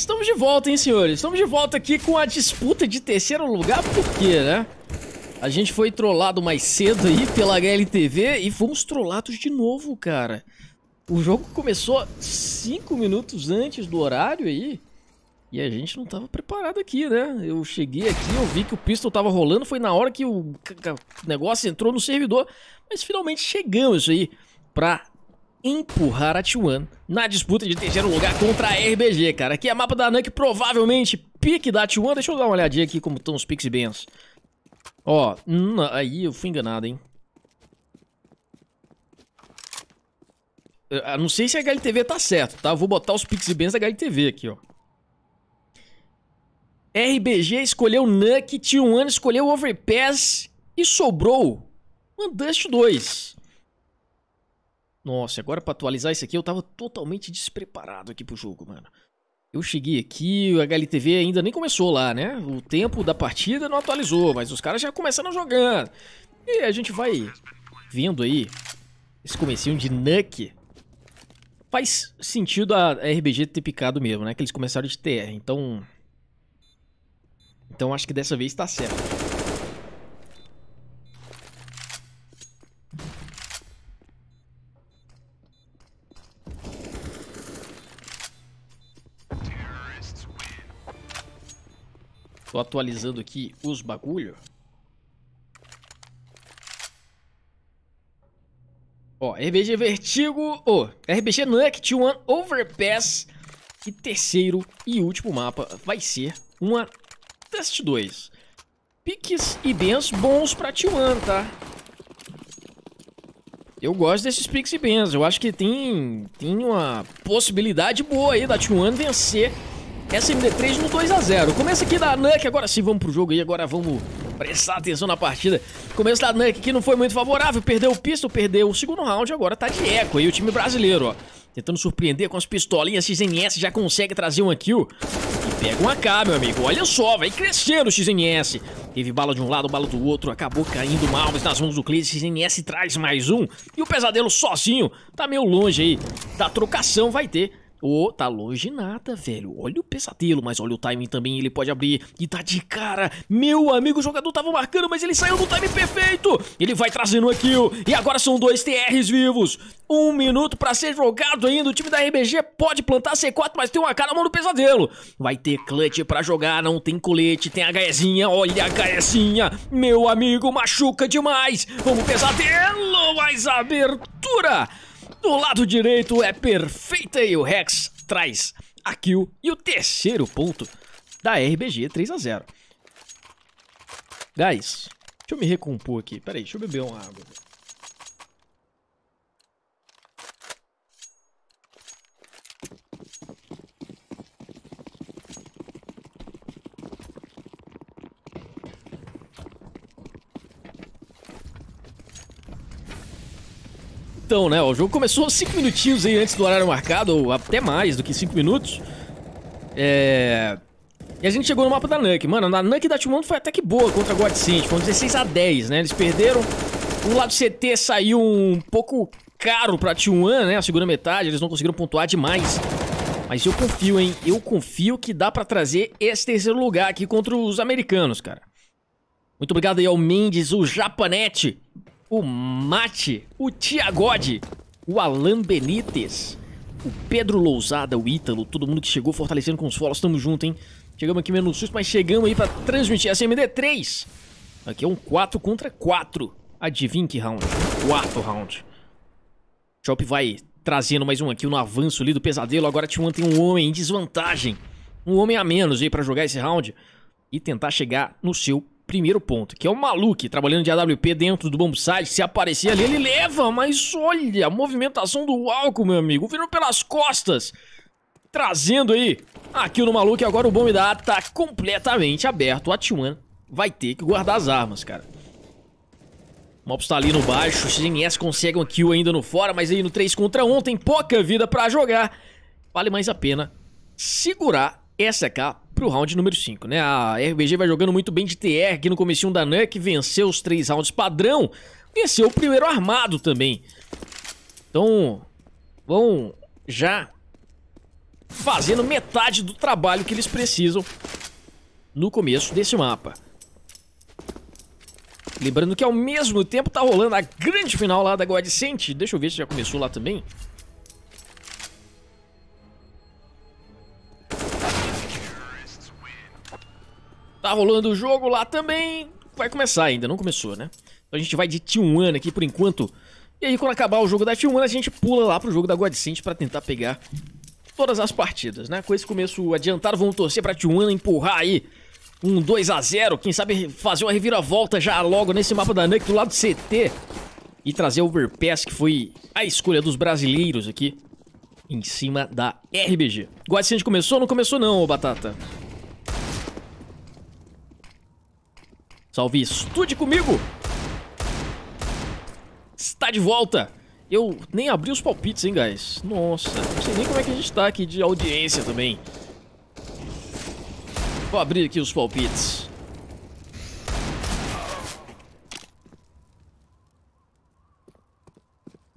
Estamos de volta, hein, senhores? Estamos de volta aqui com a disputa de terceiro lugar, por quê, né? A gente foi trollado mais cedo aí pela HLTV e fomos trollados de novo, cara. O jogo começou cinco minutos antes do horário aí. E a gente não tava preparado aqui, né? Eu cheguei aqui, eu vi que o pistol tava rolando, foi na hora que o negócio entrou no servidor. Mas finalmente chegamos aí pra empurrar a T1 na disputa de terceiro lugar contra a RBG, cara. Aqui é mapa da NAC, provavelmente pique da T1. Deixa eu dar uma olhadinha aqui como estão os picks e bens. Ó, hum, aí eu fui enganado, hein. Eu não sei se a HLTV tá certo, tá? Eu vou botar os picks e bens da HLTV aqui, ó. RBG escolheu Nuck, T1 escolheu Overpass e sobrou Mandust 2. Nossa, agora para atualizar isso aqui, eu tava totalmente despreparado aqui pro jogo, mano. Eu cheguei aqui, o HLTV ainda nem começou lá, né? O tempo da partida não atualizou, mas os caras já começaram jogando. E a gente vai vendo aí esse comecinho de Nuck. Faz sentido a RBG ter picado mesmo, né? Que eles começaram de TR, então... Então acho que dessa vez tá certo. Tô atualizando aqui os bagulho. Ó, RBG Vertigo, oh, RBG Nuck T1 Overpass e terceiro e último mapa vai ser uma Test 2. Piques e bens bons pra T1, tá? Eu gosto desses piques e bens, eu acho que tem, tem uma possibilidade boa aí da T1 vencer SMD3 no 2x0. Começa aqui da Nuke, agora sim vamos pro jogo aí, agora vamos prestar atenção na partida. Começo da Nuke que não foi muito favorável, perdeu o pisto, perdeu o segundo round, agora tá de eco aí o time brasileiro, ó. Tentando surpreender com as pistolinhas, XNS já consegue trazer uma kill. E pega um AK, meu amigo, olha só, vai crescendo o XNS. Teve bala de um lado, bala do outro, acabou caindo Malves nas mãos do Cleis, XNS traz mais um. E o Pesadelo sozinho, tá meio longe aí da trocação, vai ter Ô, tá longe nada, velho. Olha o pesadelo, mas olha o timing também, ele pode abrir. E tá de cara. Meu amigo, o jogador tava marcando, mas ele saiu no time perfeito. Ele vai trazendo um kill. E agora são dois TRs vivos. Um minuto pra ser jogado ainda. O time da RBG pode plantar C4, mas tem uma cara na mão do pesadelo. Vai ter clutch pra jogar, não tem colete, tem a Gaezinha, Olha a Gaezinha. Meu amigo, machuca demais. Vamos, pesadelo, mais abertura. Do lado direito é perfeita e o Rex traz a kill e o terceiro ponto da RBG 3 a 0 Guys, deixa eu me recompor aqui. Peraí, deixa eu beber uma água. então, né? O jogo começou cinco minutinhos aí antes do horário marcado, ou até mais do que cinco minutos. É... E a gente chegou no mapa da Nuke. Mano, a Nuke da Timon foi até que boa contra a God Foi um 16 a 10 né? Eles perderam. O lado CT saiu um pouco caro pra T1, né? A segunda metade, eles não conseguiram pontuar demais. Mas eu confio, hein? Eu confio que dá pra trazer esse terceiro lugar aqui contra os americanos, cara. Muito obrigado aí ao Mendes, o Japanete, o Mate, o Tiagode, o Alan Benítez, o Pedro Lousada, o Ítalo, todo mundo que chegou fortalecendo com os follows, tamo junto, hein? Chegamos aqui menos susto, mas chegamos aí pra transmitir a CMD3. Aqui é um 4 contra 4. Adivinha que round? Quarto round. Chop vai trazendo mais um aqui no avanço ali do pesadelo. Agora T1 tem um homem em desvantagem. Um homem a menos aí pra jogar esse round e tentar chegar no seu Primeiro ponto, que é o maluco trabalhando de AWP dentro do Bombside. Se aparecer ali, ele leva, mas olha a movimentação do álcool, meu amigo. Virou pelas costas. Trazendo aí aqui no maluco. Agora o bomb da A tá completamente aberto. O Atiwan vai ter que guardar as armas, cara. Mops tá ali no baixo. O CNS consegue um kill ainda no fora, mas aí no 3 contra 1 tem pouca vida pra jogar. Vale mais a pena segurar essa SK é pro round número 5, né? A RBG vai jogando muito bem de TR aqui no comecinho da NUC, venceu os três rounds padrão, venceu o primeiro armado também. Então, vão já fazendo metade do trabalho que eles precisam no começo desse mapa. Lembrando que ao mesmo tempo tá rolando a grande final lá da Godsent. Deixa eu ver se já começou lá também. Tá rolando o jogo lá também. Vai começar ainda, não começou, né? Então a gente vai de T1 aqui por enquanto. E aí quando acabar o jogo da T1, a gente pula lá pro jogo da Godsent pra tentar pegar todas as partidas, né? Com esse começo adiantado, vamos torcer pra T1 empurrar aí um 2x0. Quem sabe fazer uma reviravolta já logo nesse mapa da NUC do lado do CT. E trazer o Overpass, que foi a escolha dos brasileiros aqui em cima da RBG. Godsent começou? Não começou não, ô Batata. Salve, estude comigo! Está de volta! Eu nem abri os palpites, hein, guys? Nossa, não sei nem como é que a gente tá aqui de audiência também. Vou abrir aqui os palpites.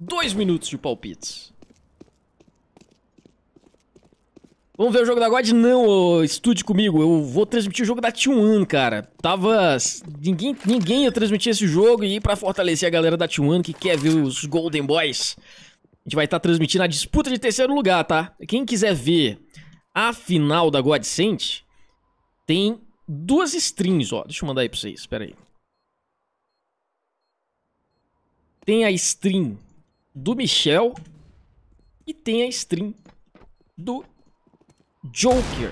Dois minutos de palpites. Vamos ver o jogo da God? Não, estude comigo. Eu vou transmitir o jogo da T1, cara. Tava. Ninguém, ninguém ia transmitir esse jogo e para fortalecer a galera da T1 que quer ver os Golden Boys. A gente vai estar tá transmitindo a disputa de terceiro lugar, tá? Quem quiser ver a final da God Sent, tem duas strings, ó. Deixa eu mandar aí pra vocês, pera aí. Tem a stream do Michel e tem a stream do Joker.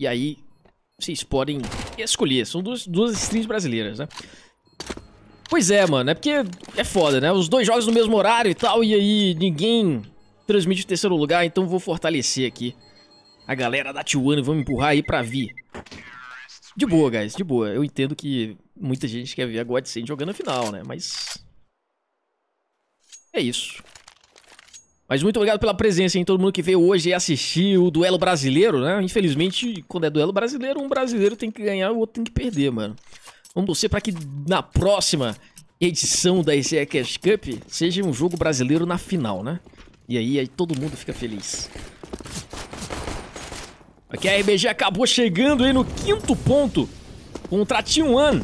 E aí, vocês podem escolher. São duas, duas streams brasileiras, né? Pois é, mano. É porque é foda, né? Os dois jogos no mesmo horário e tal. E aí, ninguém transmite o terceiro lugar. Então vou fortalecer aqui a galera da T1 e vamos empurrar aí pra vir. De boa, guys. De boa. Eu entendo que muita gente quer ver a Godsend jogando a final, né? Mas... É isso. Mas muito obrigado pela presença, hein? Todo mundo que veio hoje e assistir o duelo brasileiro, né? Infelizmente, quando é duelo brasileiro, um brasileiro tem que ganhar, o outro tem que perder, mano. Vamos torcer para que na próxima edição da ECA Cash Cup seja um jogo brasileiro na final, né? E aí, aí todo mundo fica feliz. Aqui a RBG acabou chegando aí no quinto ponto contra a T1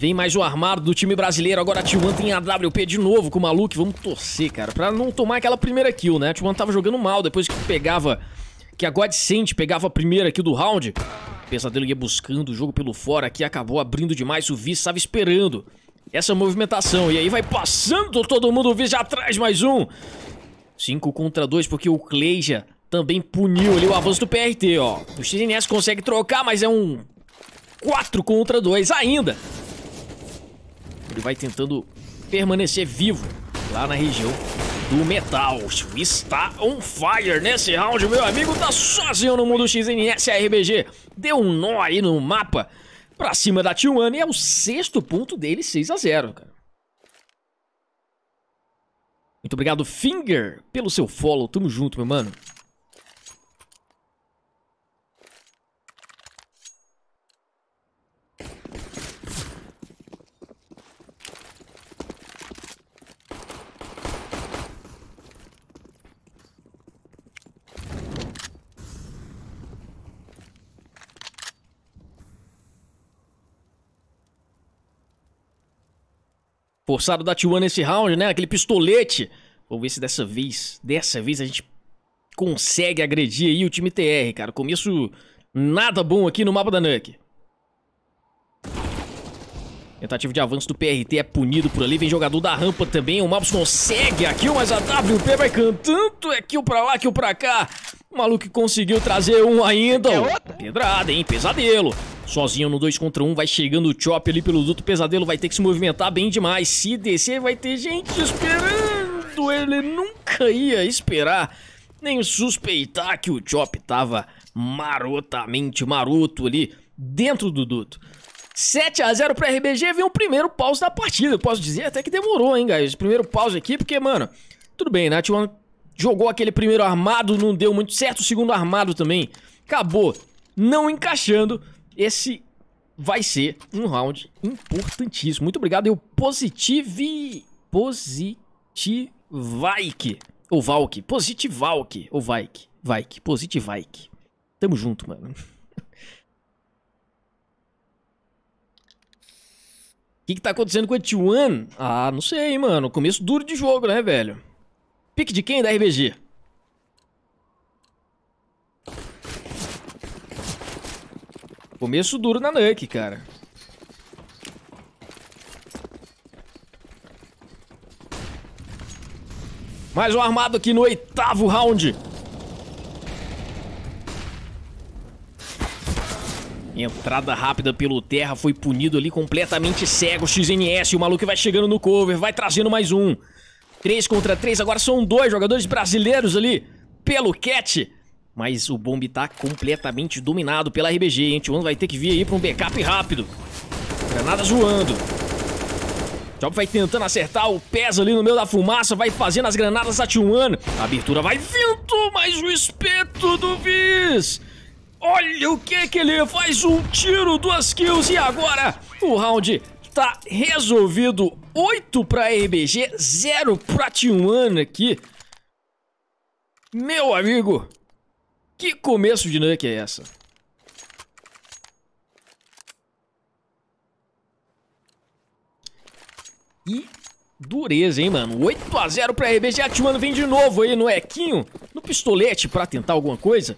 Vem mais o armado do time brasileiro. Agora a T1 tem a WP de novo com o Maluque. Vamos torcer, cara, pra não tomar aquela primeira kill, né? A T1 tava jogando mal depois que pegava... Que a Godsend pegava a primeira kill do round. O Pesadelo ia buscando o jogo pelo fora aqui. Acabou abrindo demais. O Viz estava esperando essa movimentação. E aí vai passando todo mundo. O Viz já atrás mais um. 5 contra 2 porque o Cleija também puniu ali o avanço do PRT, ó. O XNS consegue trocar, mas é um 4 contra 2 ainda vai tentando permanecer vivo lá na região do metal. Está on fire nesse round, meu amigo. Tá sozinho no mundo XNS RBG. Deu um nó aí no mapa pra cima da T1 e é o sexto ponto dele, 6 a 0 cara. Muito obrigado, Finger, pelo seu follow. Tamo junto, meu mano. Forçado da T1 nesse round, né? Aquele pistolete. Vamos ver se dessa vez, dessa vez a gente consegue agredir aí o time TR, cara. Começo nada bom aqui no mapa da Nuke. Tentativa de avanço do PRT é punido por ali. Vem jogador da rampa também. O Maps consegue a kill, mas a WP vai cantando. É kill pra lá, kill pra cá. O maluco conseguiu trazer um ainda. É Pedrada, hein? Pesadelo. Sozinho no 2 contra 1, um, vai chegando o Chop ali pelo duto. Pesadelo vai ter que se movimentar bem demais. Se descer, vai ter gente esperando. Ele nunca ia esperar nem suspeitar que o Chop tava marotamente maroto ali dentro do duto. 7 a 0 para RBG, vem o primeiro pause da partida. Eu posso dizer até que demorou, hein, guys? Primeiro pause aqui, porque, mano, tudo bem, né? 1 jogou aquele primeiro armado, não deu muito certo, o segundo armado também acabou não encaixando. Esse vai ser um round importantíssimo. Muito obrigado, eu positive positivike ou Valk, positivalk ou Vaik, positive positivike. Tamo junto, mano. que, que tá acontecendo com a T1? Ah, não sei, mano. Começo duro de jogo, né, velho? Pique de quem? Da RBG. Começo duro na Nuke, cara. Mais um armado aqui no oitavo round. Entrada rápida pelo terra, foi punido ali completamente cego. XNS, o maluco vai chegando no cover, vai trazendo mais um. 3 contra 3, agora são dois jogadores brasileiros ali pelo Cat. Mas o Bomb tá completamente dominado pela RBG, hein? Tio vai ter que vir aí pra um backup rápido. Granada zoando. Job vai tentando acertar o pés ali no meio da fumaça, vai fazendo as granadas a Tijuana. A abertura vai vindo, mas o espeto do Viz Olha o que que ele faz, um tiro, duas kills e agora o round tá resolvido. 8 pra RBG, 0 pra T1 aqui. Meu amigo, que começo de nuke é essa? E dureza, hein, mano? 8 a 0 pra RBG, a T1 vem de novo aí no Equinho, no pistolete pra tentar alguma coisa.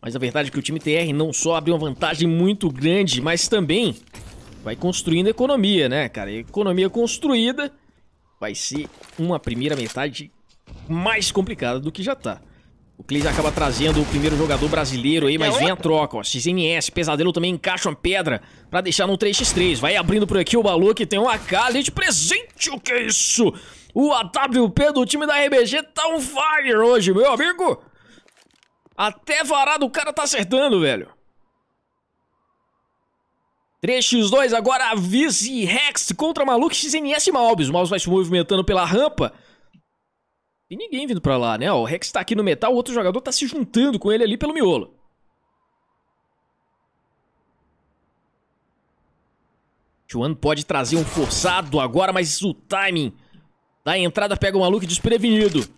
Mas a verdade é que o time TR não só abre uma vantagem muito grande, mas também vai construindo economia, né, cara? economia construída vai ser uma primeira metade mais complicada do que já tá. O Cleis acaba trazendo o primeiro jogador brasileiro aí, mas é vem a troca, ó. XNS, Pesadelo também encaixa uma pedra pra deixar no 3x3. Vai abrindo por aqui o Balu, que tem um AK ali de presente. O que é isso? O AWP do time da RBG tá on fire hoje, meu amigo. Até varado o cara tá acertando, velho. 3x2 agora, Vice Rex contra Maluk XNS Malbis. O Mouse vai se movimentando pela rampa. Tem ninguém vindo pra lá, né? o Rex tá aqui no metal, o outro jogador tá se juntando com ele ali pelo miolo. Chuan pode trazer um forçado agora, mas o timing da entrada pega o maluco desprevenido.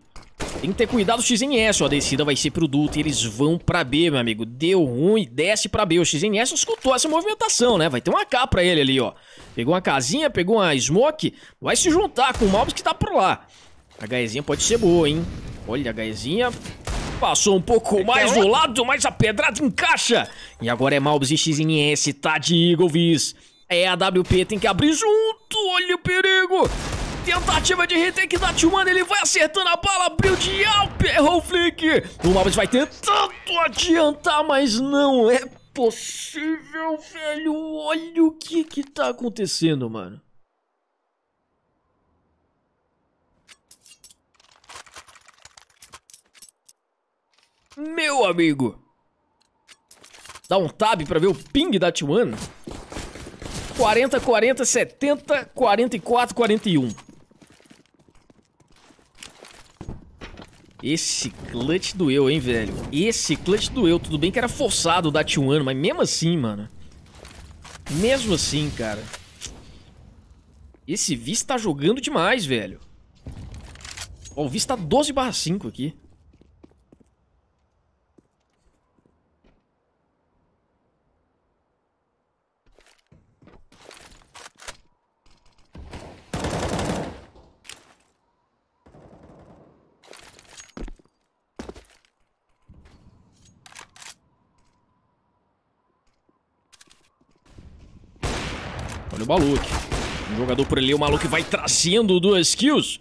Tem que ter cuidado o XNS, ó. A descida vai ser pro duto e eles vão pra B, meu amigo. Deu ruim, desce pra B. O XNS escutou essa movimentação, né? Vai ter uma K pra ele ali, ó. Pegou uma casinha, pegou uma smoke. Vai se juntar com o Malbus que tá por lá. A Gaezinha pode ser boa, hein? Olha a Gaezinha. Passou um pouco mais do lado, mas a pedrada encaixa. E agora é Malbus e XNS, tá de Eagle Viz. É a WP, tem que abrir junto. Olha o perigo. Tentativa de retake da T1, ele vai acertando a bala, abriu de alto, errou o flick. O Mavs vai tentando adiantar, mas não é possível, velho. Olha o que que tá acontecendo, mano. Meu amigo. Dá um tab pra ver o ping da T1. 40, 40, 70, 44, 41. Esse clutch doeu, hein, velho. Esse clutch doeu. Tudo bem que era forçado da T1, mas mesmo assim, mano. Mesmo assim, cara. Esse Viz tá jogando demais, velho. Ó, o Viz tá 12 5 aqui. Baluk. Um jogador por ali, o Maluk vai trazendo duas kills.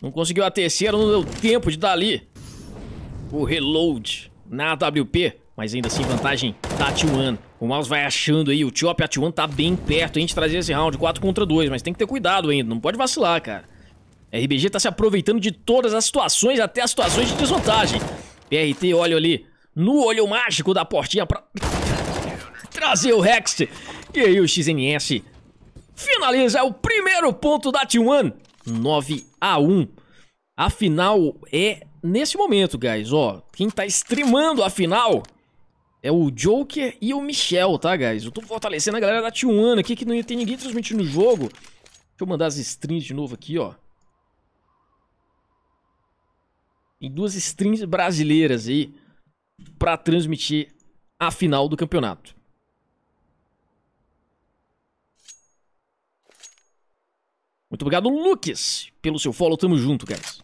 Não conseguiu a terceira, não deu tempo de dar ali. O reload na AWP. Mas ainda assim, vantagem da T1. O Mouse vai achando aí, o Chop e a T1 tá bem perto. A gente trazer esse round 4 contra 2, mas tem que ter cuidado ainda, não pode vacilar, cara. RBG tá se aproveitando de todas as situações, até as situações de desvantagem. PRT olha ali, no olho mágico da portinha pra trazer o Rex. E aí o XNS finaliza o primeiro ponto da T1, 9 a 1. A final é nesse momento, guys, ó. Quem tá streamando a final é o Joker e o Michel, tá, guys? Eu tô fortalecendo a galera da T1 aqui que não tem ninguém transmitindo o jogo. Deixa eu mandar as strings de novo aqui, ó. Tem duas strings brasileiras aí pra transmitir a final do campeonato. Muito obrigado, Lucas, pelo seu follow. Tamo junto, guys.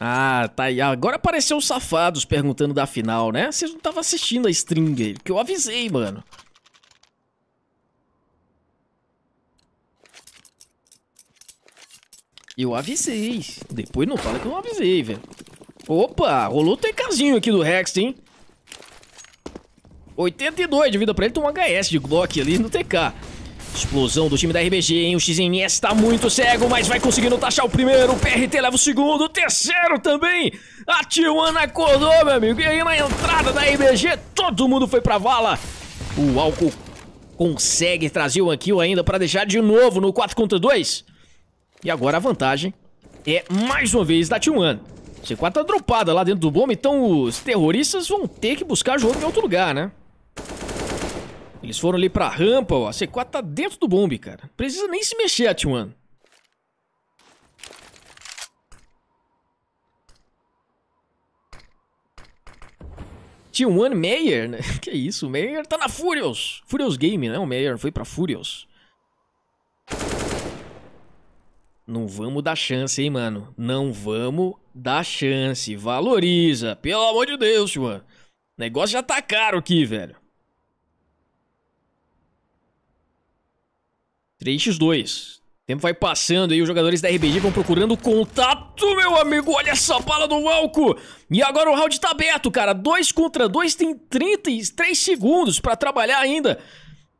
Ah, tá aí. Agora apareceu os safados perguntando da final, né? Vocês não estavam assistindo a string aí, que eu avisei, mano. Eu avisei. Depois não fala que eu não avisei, velho. Opa, rolou o TKzinho aqui do Rex, hein? 82 de vida pra ele, um HS de Glock ali no TK. Explosão do time da RBG, hein? O XNS tá muito cego, mas vai conseguindo taxar o primeiro. O PRT leva o segundo, o terceiro também. A Tijuana acordou, meu amigo. E aí na entrada da RBG, todo mundo foi pra vala. O álcool consegue trazer o kill ainda pra deixar de novo no 4 contra 2. E agora a vantagem é mais uma vez da Tijuana. C4 tá dropada lá dentro do bombe, então os terroristas vão ter que buscar jogo em outro lugar, né? Eles foram ali pra rampa, ó. A C4 tá dentro do bombe, cara. Precisa nem se mexer, T1. T1 Meyer, né? Que isso, o Meyer tá na Furious. Furious Game, né? O Meyer foi pra Furious. Não vamos dar chance, hein, mano? Não vamos dar chance. Valoriza. Pelo amor de Deus, mano. O negócio já tá caro aqui, velho. 3x2. O tempo vai passando aí, os jogadores da RBG vão procurando contato, meu amigo. Olha essa bala do Valco. E agora o round tá aberto, cara. 2 contra 2 tem 33 segundos pra trabalhar ainda.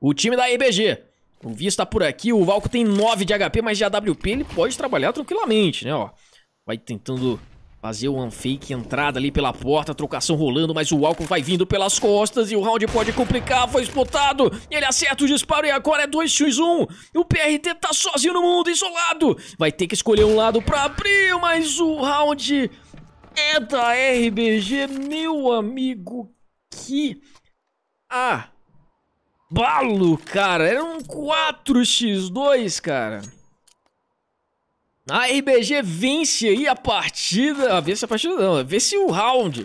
O time da RBG. O Vi está por aqui, o Valco tem 9 de HP, mas de AWP ele pode trabalhar tranquilamente, né, ó. Vai tentando Fazer o um fake, entrada ali pela porta, trocação rolando, mas o álcool vai vindo pelas costas e o round pode complicar, foi explotado. Ele acerta o disparo e agora é 2x1. O PRT tá sozinho no mundo, isolado. Vai ter que escolher um lado pra abrir, mas o round é da RBG, meu amigo. Que abalo, balo, cara. Era um 4x2, cara. A RBG vence aí a partida. Ah, vence a partida não, vence o round.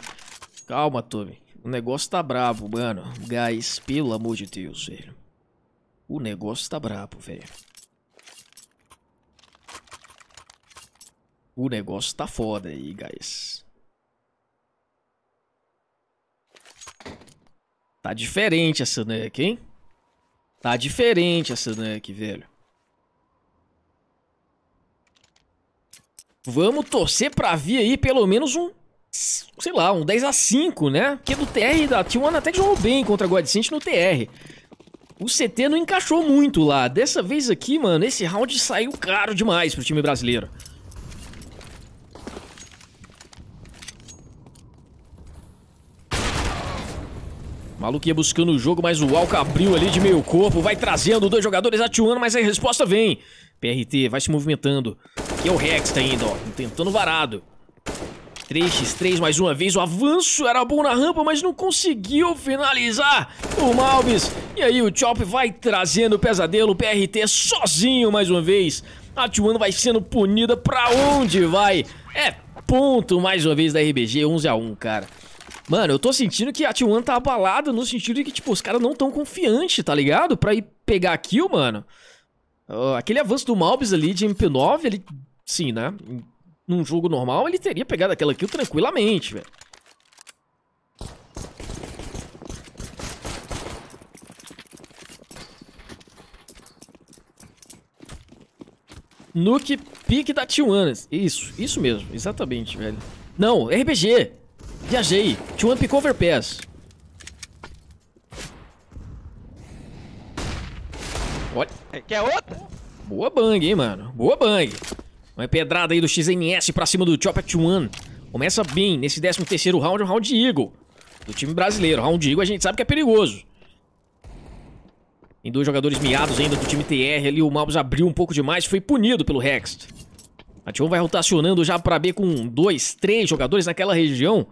Calma, Tommy. O negócio tá brabo, mano. Guys, pelo amor de Deus, velho. O negócio tá brabo, velho. O negócio tá foda aí, guys. Tá diferente essa neck, hein? Tá diferente essa neck, velho. Vamos torcer pra vir aí pelo menos um sei lá, um 10 a 5 né? Porque do TR da T1 até que jogou bem contra a Godsent no TR. O CT não encaixou muito lá. Dessa vez aqui, mano, esse round saiu caro demais pro time brasileiro. Maluquinha buscando o jogo, mas o Alca abriu ali de meio corpo, vai trazendo dois jogadores atirando, mas a resposta vem. PRT, vai se movimentando. Aqui é o Rex tá ainda, ó. Tentando varado. 3x3 mais uma vez, o avanço era bom na rampa, mas não conseguiu finalizar o Malbis. E aí o Chop vai trazendo o pesadelo, o PRT é sozinho mais uma vez. A T1 vai sendo punida pra onde vai? É ponto mais uma vez da RBG, 11x1, cara. Mano, eu tô sentindo que a T1 tá abalada no sentido de que, tipo, os caras não tão confiantes, tá ligado? Pra ir pegar kill, mano. Uh, aquele avanço do Malbis ali de MP9, ele, sim, né? Num jogo normal, ele teria pegado aquela kill tranquilamente, velho. Nuke Pique da Tijuanas. Isso, isso mesmo, exatamente, velho. Não, RPG. Viajei. Tiwan Pick Overpass. Olha. Quer outra? Boa bang, hein, mano. Boa bang. Uma pedrada aí do XMS pra cima do Chop at One. Começa bem nesse 13 terceiro round, round Eagle. Do time brasileiro. Round Eagle a gente sabe que é perigoso. Tem dois jogadores miados ainda do time TR ali. O Malbus abriu um pouco demais. Foi punido pelo Rex. A T1 vai rotacionando já pra B com dois, três jogadores naquela região.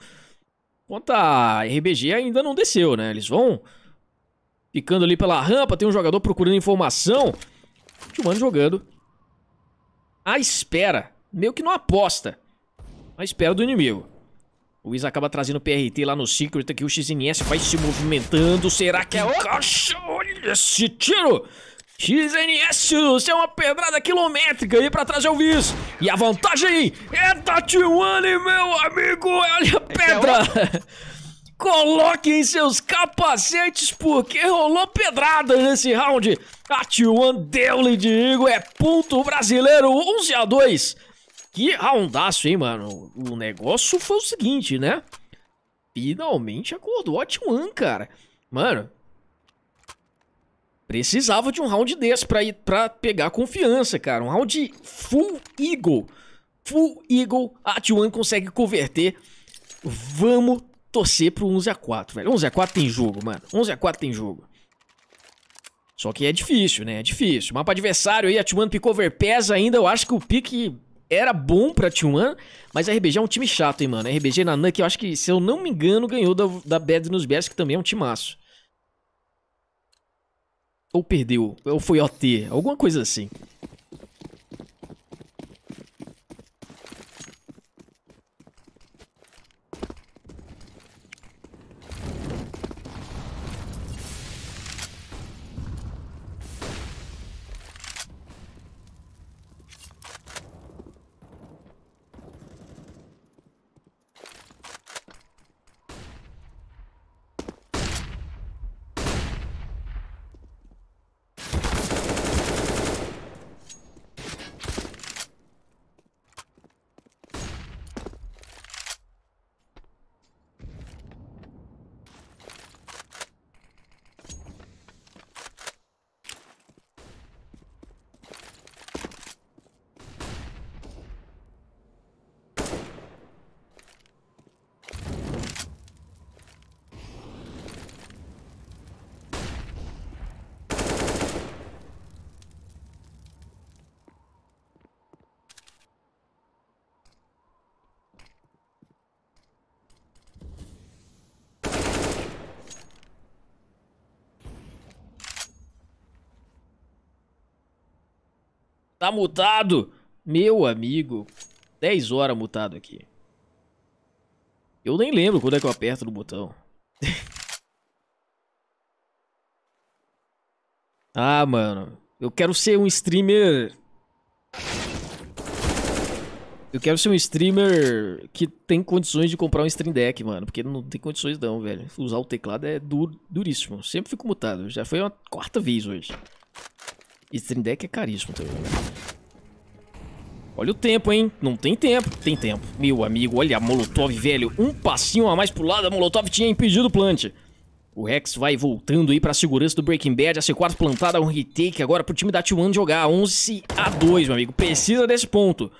Conta a RBG ainda não desceu, né? Eles vão Ficando ali pela rampa, tem um jogador procurando informação. mano jogando. À espera. Meio que não aposta. À espera do inimigo. O Wiz acaba trazendo o PRT lá no Secret aqui. O XNS vai se movimentando. Será que é o? Olha esse tiro! XNS, isso é uma pedrada quilométrica aí pra trazer o Wiz. E a vantagem é da t meu amigo. Olha a é pedra! Coloquem seus capacetes porque rolou pedrada nesse round. A T1 deu-lhe de Eagle, é ponto brasileiro 11 a 2. Que roundaço, hein, mano? O negócio foi o seguinte, né? Finalmente acordou a T1, cara. Mano, precisava de um round desse pra, ir, pra pegar confiança, cara. Um round full Eagle. Full Eagle, a T1 consegue converter. Vamos torcer pro 11x4, velho. 11x4 tem jogo, mano. 11x4 tem jogo. Só que é difícil, né? É difícil. Mapa adversário aí, a T1 picou overpass ainda. Eu acho que o pique era bom pra T1, mas a RBG é um time chato, hein, mano. A RBG na NUC, eu acho que, se eu não me engano, ganhou da, da Bad nos BS, que também é um timaço. Ou perdeu, ou foi OT, alguma coisa assim. Tá mutado? Meu amigo. 10 horas mutado aqui. Eu nem lembro quando é que eu aperto no botão. ah, mano. Eu quero ser um streamer... Eu quero ser um streamer que tem condições de comprar um stream deck, mano. Porque não tem condições não, velho. Usar o teclado é duro, duríssimo. Sempre fico mutado. Já foi uma quarta vez hoje. Stream Deck é caríssimo também. Olha o tempo, hein? Não tem tempo. Tem tempo. Meu amigo, olha a Molotov, velho. Um passinho a mais pro lado, a Molotov tinha impedido o plant. O Rex vai voltando aí pra segurança do Breaking Bad. A C4 plantada, um retake agora pro time da T1 jogar. 11 a 2, meu amigo. Precisa desse ponto.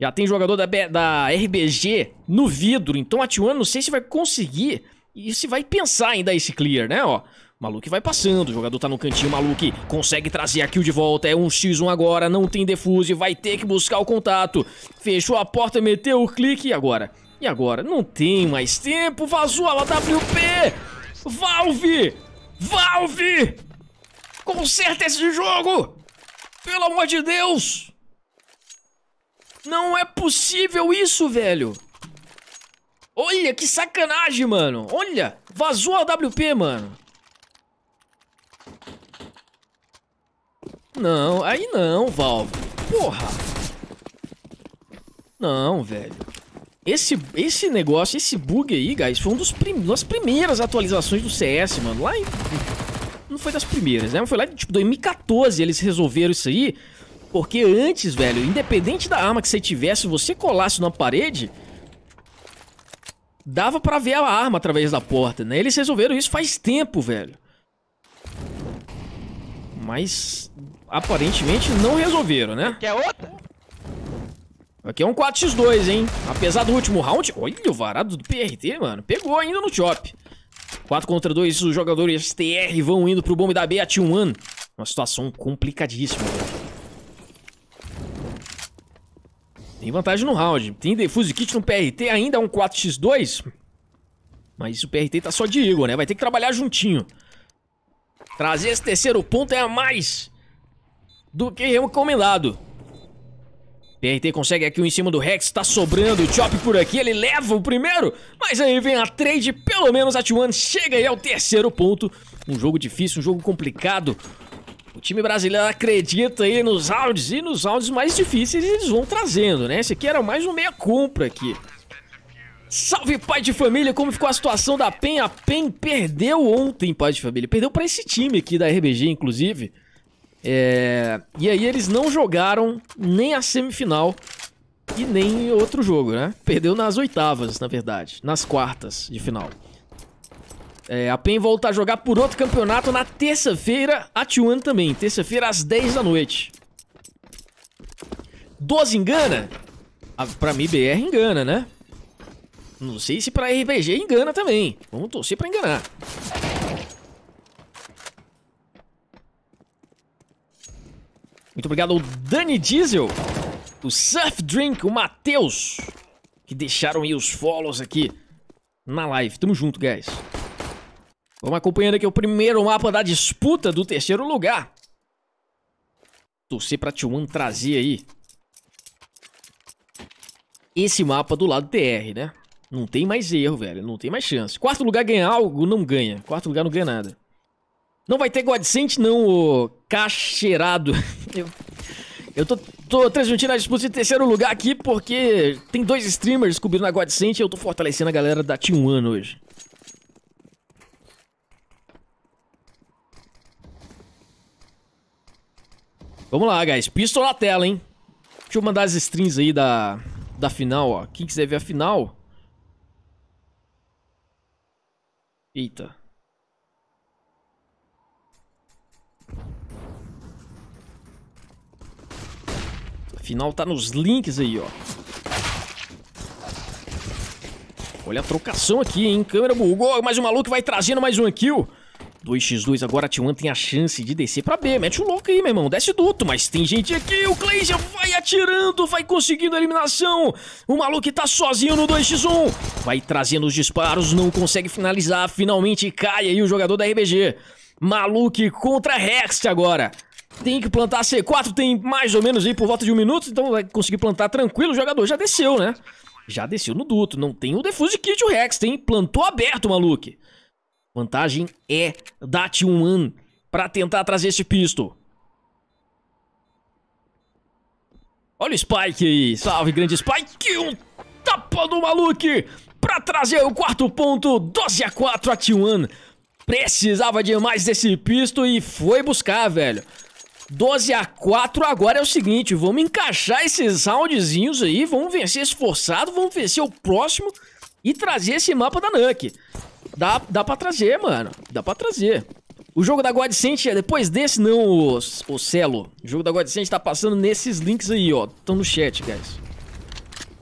Já tem jogador da, B, da RBG no vidro. Então a T1 não sei se vai conseguir e se vai pensar em dar esse clear, né, ó. Maluque vai passando, o jogador tá no cantinho, Maluque consegue trazer a kill de volta, é um x 1 agora, não tem defuse, vai ter que buscar o contato. Fechou a porta, meteu o clique e agora? E agora? Não tem mais tempo, vazou a WP! Valve! Valve! Conserta esse jogo! Pelo amor de Deus! Não é possível isso, velho! Olha, que sacanagem, mano! Olha! Vazou a WP, mano! Não, aí não, Valve. Porra. Não, velho. Esse, esse negócio, esse bug aí, guys, foi uma prim das primeiras atualizações do CS, mano. Lá em... Não foi das primeiras, né? Foi lá em tipo, 2014 eles resolveram isso aí. Porque antes, velho, independente da arma que você tivesse, você colasse na parede, dava pra ver a arma através da porta, né? Eles resolveram isso faz tempo, velho. Mas aparentemente não resolveram, né? Quer outra? Aqui é um 4x2, hein? Apesar do último round... Olha, o varado do PRT, mano. Pegou ainda no chop. 4 contra 2, os jogadores TR vão indo pro bombe da B a T1. Uma situação complicadíssima, Tem vantagem no round. Tem defuse kit no PRT, ainda é um 4x2. Mas o PRT tá só de Igor, né? Vai ter que trabalhar juntinho. Trazer esse terceiro ponto é a mais do que recomendado. PRT consegue aqui um em cima do Rex, tá sobrando, o Chop por aqui, ele leva o primeiro, mas aí vem a trade, pelo menos a T1 chega aí ao terceiro ponto. Um jogo difícil, um jogo complicado. O time brasileiro acredita aí nos rounds, e nos rounds mais difíceis eles vão trazendo, né? Esse aqui era mais um meia-compra aqui. Salve, pai de família! Como ficou a situação da PEN? A PEN perdeu ontem, pai de família. Perdeu para esse time aqui da RBG, inclusive. É... E aí eles não jogaram nem a semifinal e nem outro jogo, né? Perdeu nas oitavas, na verdade. Nas quartas de final. É, a PEN volta a jogar por outro campeonato na terça-feira, a T1 também. Terça-feira, às 10 da noite. 12 engana? Ah, pra mim, BR engana, né? Não sei se pra RBG engana também. Vamos torcer pra enganar. Muito obrigado ao Dani Diesel, o Surf Drink, o Matheus, que deixaram aí os follows aqui na live. Tamo junto, guys. Vamos acompanhando aqui o primeiro mapa da disputa do terceiro lugar. Torcer pra T1 trazer aí esse mapa do lado TR, né? Não tem mais erro, velho. Não tem mais chance. Quarto lugar ganha algo? Não ganha. Quarto lugar não ganha nada. Não vai ter Godsent, não, o cacheirado. Eu tô, tô, transmitindo a disputa de terceiro lugar aqui porque tem dois streamers cobrindo a Godsent e eu tô fortalecendo a galera da Team One hoje. Vamos lá, guys. Pistol na tela, hein? Deixa eu mandar as strings aí da, da final, ó. Quem quiser ver a final... Eita. final tá nos links aí, ó. Olha a trocação aqui, hein? Câmera bugou, mais um maluco vai trazendo mais um kill. 2x2 agora a T1 tem a chance de descer pra B. Mete o louco aí, meu irmão. Desce duto, mas tem gente aqui. O Claysia vai atirando, vai conseguindo a eliminação. O maluco tá sozinho no 2x1. Vai trazendo os disparos, não consegue finalizar. Finalmente cai aí o jogador da RBG. Maluque contra Rext agora tem que plantar C4, tem mais ou menos aí por volta de um minuto, então vai conseguir plantar tranquilo. O jogador já desceu, né? Já desceu no duto. Não tem o defuse kit o Rex, tem plantou aberto, maluco. Vantagem é da T1 para tentar trazer esse pisto. Olha o Spike aí. Salve, grande Spike. Um tapa do Maluque para trazer o quarto ponto. 12 a 4 a T1. Precisava de mais desse pisto e foi buscar, velho. 12 a 4 agora é o seguinte, vamos encaixar esses roundzinhos aí, vamos vencer esforçado, vamos vencer o próximo e trazer esse mapa da Nuke. Dá, dá pra trazer, mano, dá pra trazer. O jogo da God é depois desse, não, o, o Celo. O jogo da God Sent tá passando nesses links aí, ó, estão no chat, guys.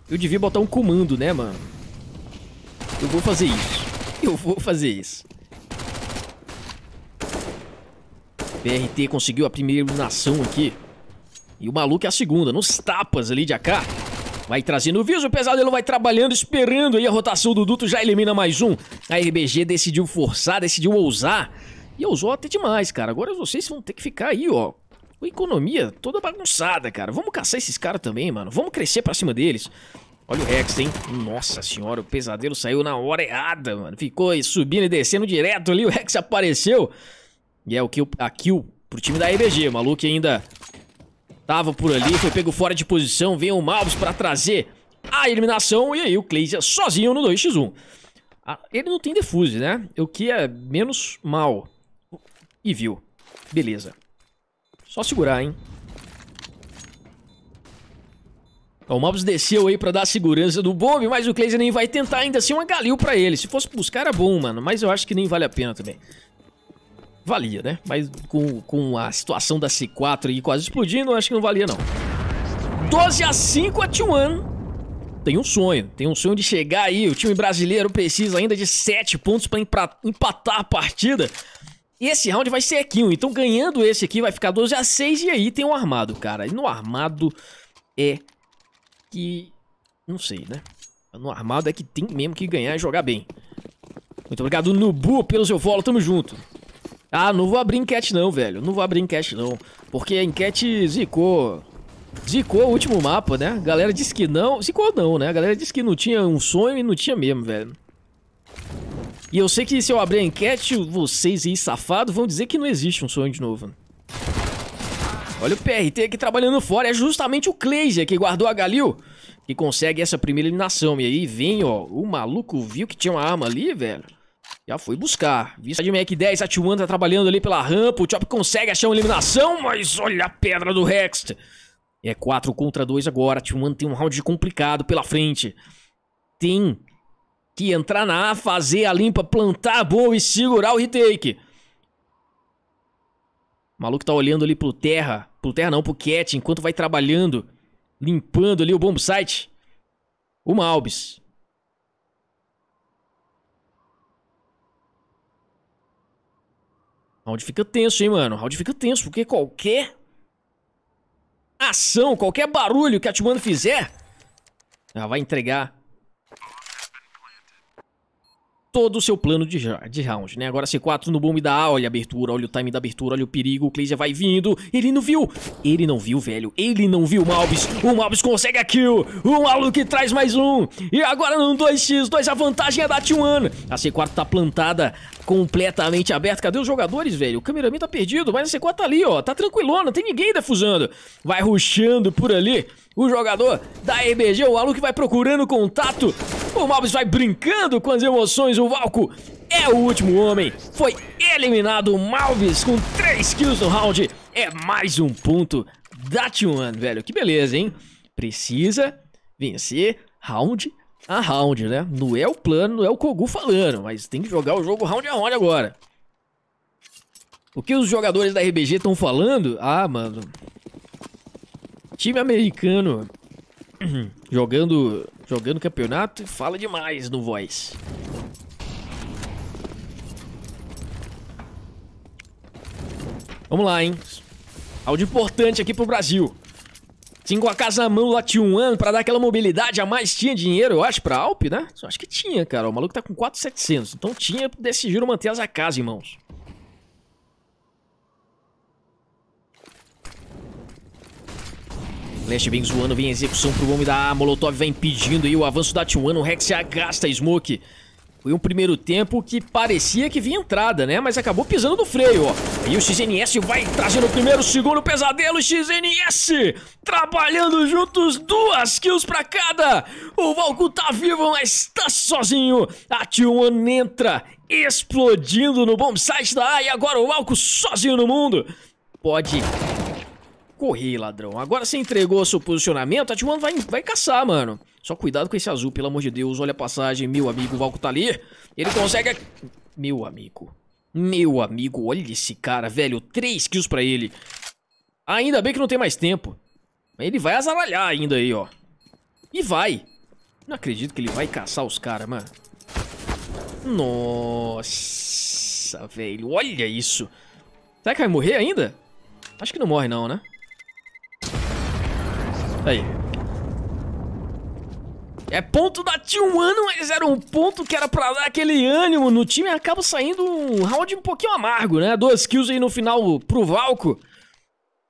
Eu devia botar um comando, né, mano? Eu vou fazer isso. Eu vou fazer isso. BRT conseguiu a primeira iluminação aqui. E o maluco é a segunda, nos tapas ali de AK. Vai trazendo o viso, o pesadelo vai trabalhando, esperando aí a rotação do duto, já elimina mais um. A RBG decidiu forçar, decidiu ousar. E ousou até demais, cara. Agora vocês vão ter que ficar aí, ó. Com a economia toda bagunçada, cara. Vamos caçar esses caras também, mano. Vamos crescer pra cima deles. Olha o Rex, hein? Nossa senhora, o pesadelo saiu na hora errada, mano. Ficou subindo e descendo direto ali, o Rex apareceu. E é o kill, a kill pro time da EBG. O maluco ainda tava por ali, foi pego fora de posição. Vem o Malves pra trazer a eliminação. E aí o Claysia sozinho no 2x1. Ah, ele não tem defuse, né? O que é menos mal. E viu. Beleza. Só segurar, hein? O Mobs desceu aí pra dar a segurança do bomb, mas o Clayson nem vai tentar ainda assim uma galil pra ele. Se fosse buscar era bom, mano, mas eu acho que nem vale a pena também. Valia, né? Mas com, com a situação da C4 aí quase explodindo, acho que não valia não. 12 a 5 a T1 tem um sonho, tem um sonho de chegar aí. O time brasileiro precisa ainda de 7 pontos para empatar a partida. E esse round vai ser aqui, então ganhando esse aqui vai ficar 12 a 6 e aí tem um armado, cara. E no armado é que... não sei, né? No armado é que tem mesmo que ganhar e jogar bem. Muito obrigado, Nubu, pelo seu follow, tamo junto. Ah, não vou abrir enquete não, velho. Não vou abrir enquete não. Porque a enquete zicou. Zicou o último mapa, né? A galera disse que não. Zicou não, né? A galera disse que não tinha um sonho e não tinha mesmo, velho. E eu sei que se eu abrir a enquete, vocês aí safados vão dizer que não existe um sonho de novo. Né? Olha o PRT aqui trabalhando fora. É justamente o Clayzer que guardou a Galil que consegue essa primeira eliminação. E aí vem, ó, o maluco viu que tinha uma arma ali, velho. Já foi buscar. Vista de Mac 10, a T1 tá trabalhando ali pela rampa. O Chop consegue achar uma eliminação, mas olha a pedra do rex É 4 contra 2 agora. A T1 tem um round complicado pela frente. Tem que entrar na A, fazer a limpa, plantar a boa e segurar o retake. O maluco tá olhando ali pro terra. Pro terra não, pro cat, enquanto vai trabalhando. Limpando ali o bomb site. O Malbis. Round fica tenso, hein, mano? Round fica tenso, porque qualquer ação, qualquer barulho que a Timano fizer, ela vai entregar todo o seu plano de, de round, né? Agora C4 no bombe da olha a abertura, olha o time da abertura, olha o perigo, o já vai vindo, ele não viu, ele não viu, velho, ele não viu o Malbis, o Malbis consegue a kill, o Maluk traz mais um, e agora num 2x, 2 a vantagem é da T1, a C4 tá plantada, completamente aberta, cadê os jogadores, velho? O cameraman tá perdido, mas a C4 tá ali, ó, tá tranquilona, não tem ninguém defusando, vai ruxando por ali... O jogador da EBG, o Alu que vai procurando contato. O Malbis vai brincando com as emoções. O Valco é o último homem. Foi eliminado o Malvis com 3 kills no round. É mais um ponto da T1, velho. Que beleza, hein? Precisa vencer round a round, né? Não é o plano, não é o Kogu falando, mas tem que jogar o jogo round a round agora. O que os jogadores da RBG estão falando? Ah, mano, Time americano jogando, jogando campeonato e fala demais no voice. Vamos lá, hein? Áudio importante aqui pro Brasil. com a casa mão ano para dar aquela mobilidade a mais. Tinha dinheiro, eu acho, pra Alp, né? acho que tinha, cara. O maluco tá com 4,700. Então tinha, decidiram manter as a casa, irmãos. Leste vem zoando, vem execução pro homem da A. Molotov vem pedindo aí o avanço da T1. O Rex agasta Smoke. Foi um primeiro tempo que parecia que vinha entrada, né? Mas acabou pisando no freio, ó. Aí o XNS vai trazendo o primeiro, segundo pesadelo. XNS trabalhando juntos, duas kills pra cada. O Valku tá vivo, mas tá sozinho. A T1 entra explodindo no bombsite da A. E agora o Valku sozinho no mundo. Pode Corri, ladrão. Agora você entregou seu posicionamento, a t vai, vai caçar, mano. Só cuidado com esse azul, pelo amor de Deus. Olha a passagem, meu amigo. O Valco tá ali. Ele consegue... Meu amigo. Meu amigo, olha esse cara, velho. Três kills pra ele. Ainda bem que não tem mais tempo. Ele vai azaralhar ainda aí, ó. E vai. Não acredito que ele vai caçar os caras, mano. Nossa, velho. Olha isso. Será que vai morrer ainda? Acho que não morre não, né? Aí. É ponto da T1, mas era um ponto que era pra dar aquele ânimo no time. Acaba saindo um round um pouquinho amargo, né? Duas kills aí no final pro Valco.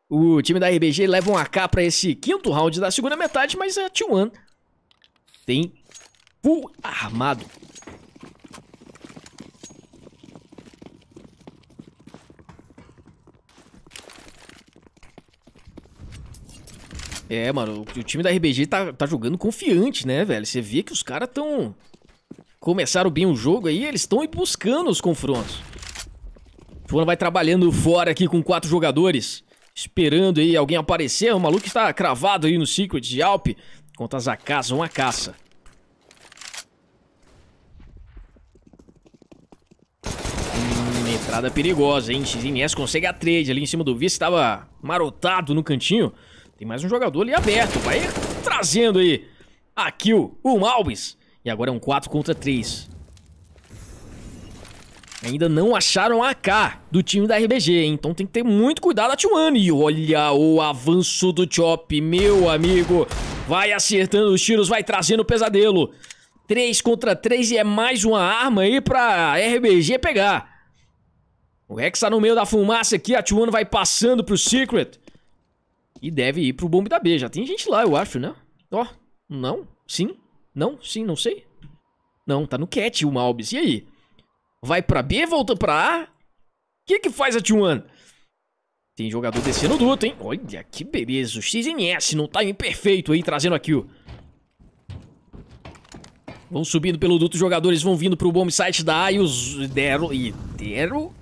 O time da RBG leva um AK pra esse quinto round da segunda metade, mas a é T1 tem full armado. É, mano, o time da RBG tá, tá jogando confiante, né, velho? Você vê que os caras tão... Começaram bem o jogo aí, eles estão buscando os confrontos. Fulano vai trabalhando fora aqui com quatro jogadores. Esperando aí alguém aparecer. O maluco está cravado aí no Secret de Alp. Contra a caça, uma caça. Hum, entrada perigosa, hein? XMS consegue a trade ali em cima do vice. Estava marotado no cantinho. Tem mais um jogador ali aberto. Vai trazendo aí a kill. O Malbis. Alves. E agora é um 4 contra 3. Ainda não acharam a AK do time da RBG, hein? Então tem que ter muito cuidado a E olha o avanço do Chop, meu amigo. Vai acertando os tiros, vai trazendo o pesadelo. 3 contra 3 e é mais uma arma aí pra RBG pegar. O Rex tá no meio da fumaça aqui, a vai passando pro Secret. E deve ir pro Bombe da B. Já tem gente lá, eu acho, né? Ó, oh, não, sim, não, sim, não sei. Não, tá no cat o Malbis. E aí? Vai pra B, volta pra A? O que que faz a T1? Tem jogador descendo do outro, hein? Olha que beleza. O XNS no time tá perfeito aí, trazendo a kill. Vão subindo pelo duto, jogadores vão vindo pro bomb site da A e os deram... E deram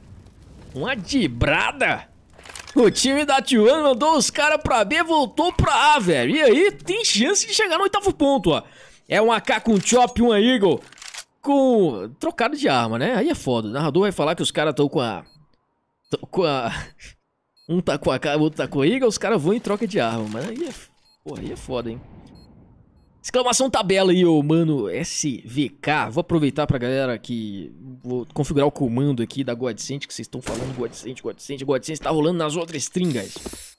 uma dibrada O time da T1 mandou os caras pra B, voltou pra A, velho. E aí tem chance de chegar no oitavo ponto, ó. É um AK com chop, uma Eagle com... Trocado de arma, né? Aí é foda. O narrador vai falar que os caras estão com a... Tão com a... Um tá com a AK, o outro tá com a Eagle, os caras vão em troca de arma. Mas aí é... aí é foda, hein? Exclamação tabela aí, ô mano SVK. Vou aproveitar pra galera que vou configurar o comando aqui da Godsent, que vocês estão falando Godsent, Godsent, Godsent, tá rolando nas outras stringas.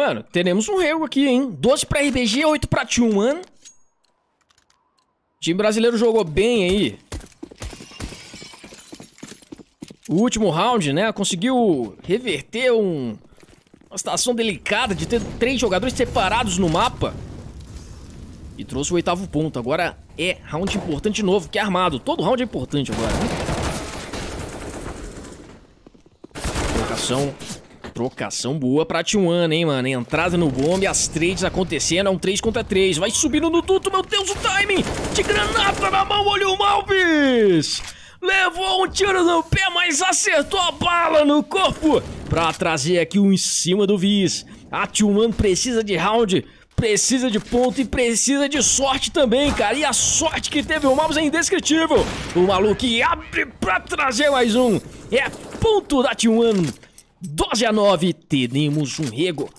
Mano, teremos um rego aqui, hein? 12 pra RBG, 8 pra T1. O time brasileiro jogou bem aí. O último round, né? Conseguiu reverter um... uma situação delicada de ter três jogadores separados no mapa. E trouxe o oitavo ponto. Agora é round importante de novo, que é armado. Todo round é importante agora. Né? Colocação Trocação boa pra Tijuana, hein, mano? Entrada no bombe, as trades acontecendo, é um 3 contra 3. Vai subindo no duto, meu Deus, o timing! De granada na mão, olha o Malves! Levou um tiro no pé, mas acertou a bala no corpo pra trazer aqui um em cima do Viz. A T1 precisa de round precisa de ponto e precisa de sorte também, cara. E a sorte que teve o Malves é indescritível. O maluco abre pra trazer mais um. É ponto da T1. 12 a 9, teremos um rego.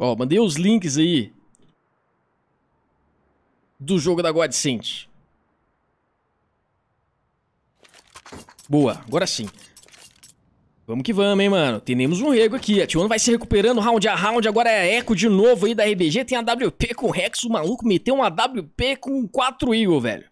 Ó, mandei os links aí do jogo da Godsent. Boa, agora sim. Vamos que vamos, hein, mano. Temos um rego aqui. A T1 vai se recuperando round a round. Agora é eco de novo aí da RBG. Tem a WP com o Rex. O maluco meteu uma WP com 4 Eagle, velho.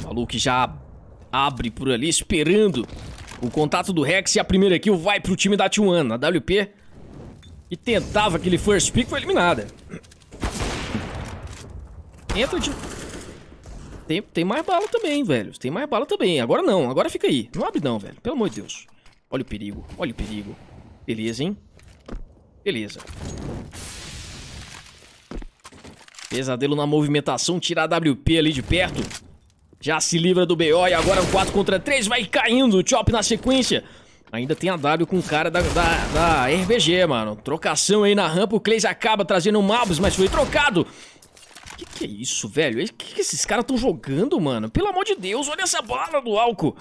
O maluco já abre por ali, esperando o contato do Rex. E a primeira kill vai pro time da T1. A WP e tentava aquele first pick, foi eliminada. Entra de... Tem, tem mais bala também, velho. Tem mais bala também. Agora não, agora fica aí. Não abre não, velho. Pelo amor de Deus. Olha o perigo, olha o perigo. Beleza, hein? Beleza. Pesadelo na movimentação, tirar a WP ali de perto. Já se livra do BO e agora é um 4 contra 3 vai caindo. Chop na sequência. Ainda tem a W com o cara da, da, da, RBG, mano. Trocação aí na rampa. O Clays acaba trazendo o Mabus, mas foi trocado. Que que é isso, velho? O que, que esses caras estão jogando, mano? Pelo amor de Deus, olha essa bala do Alco.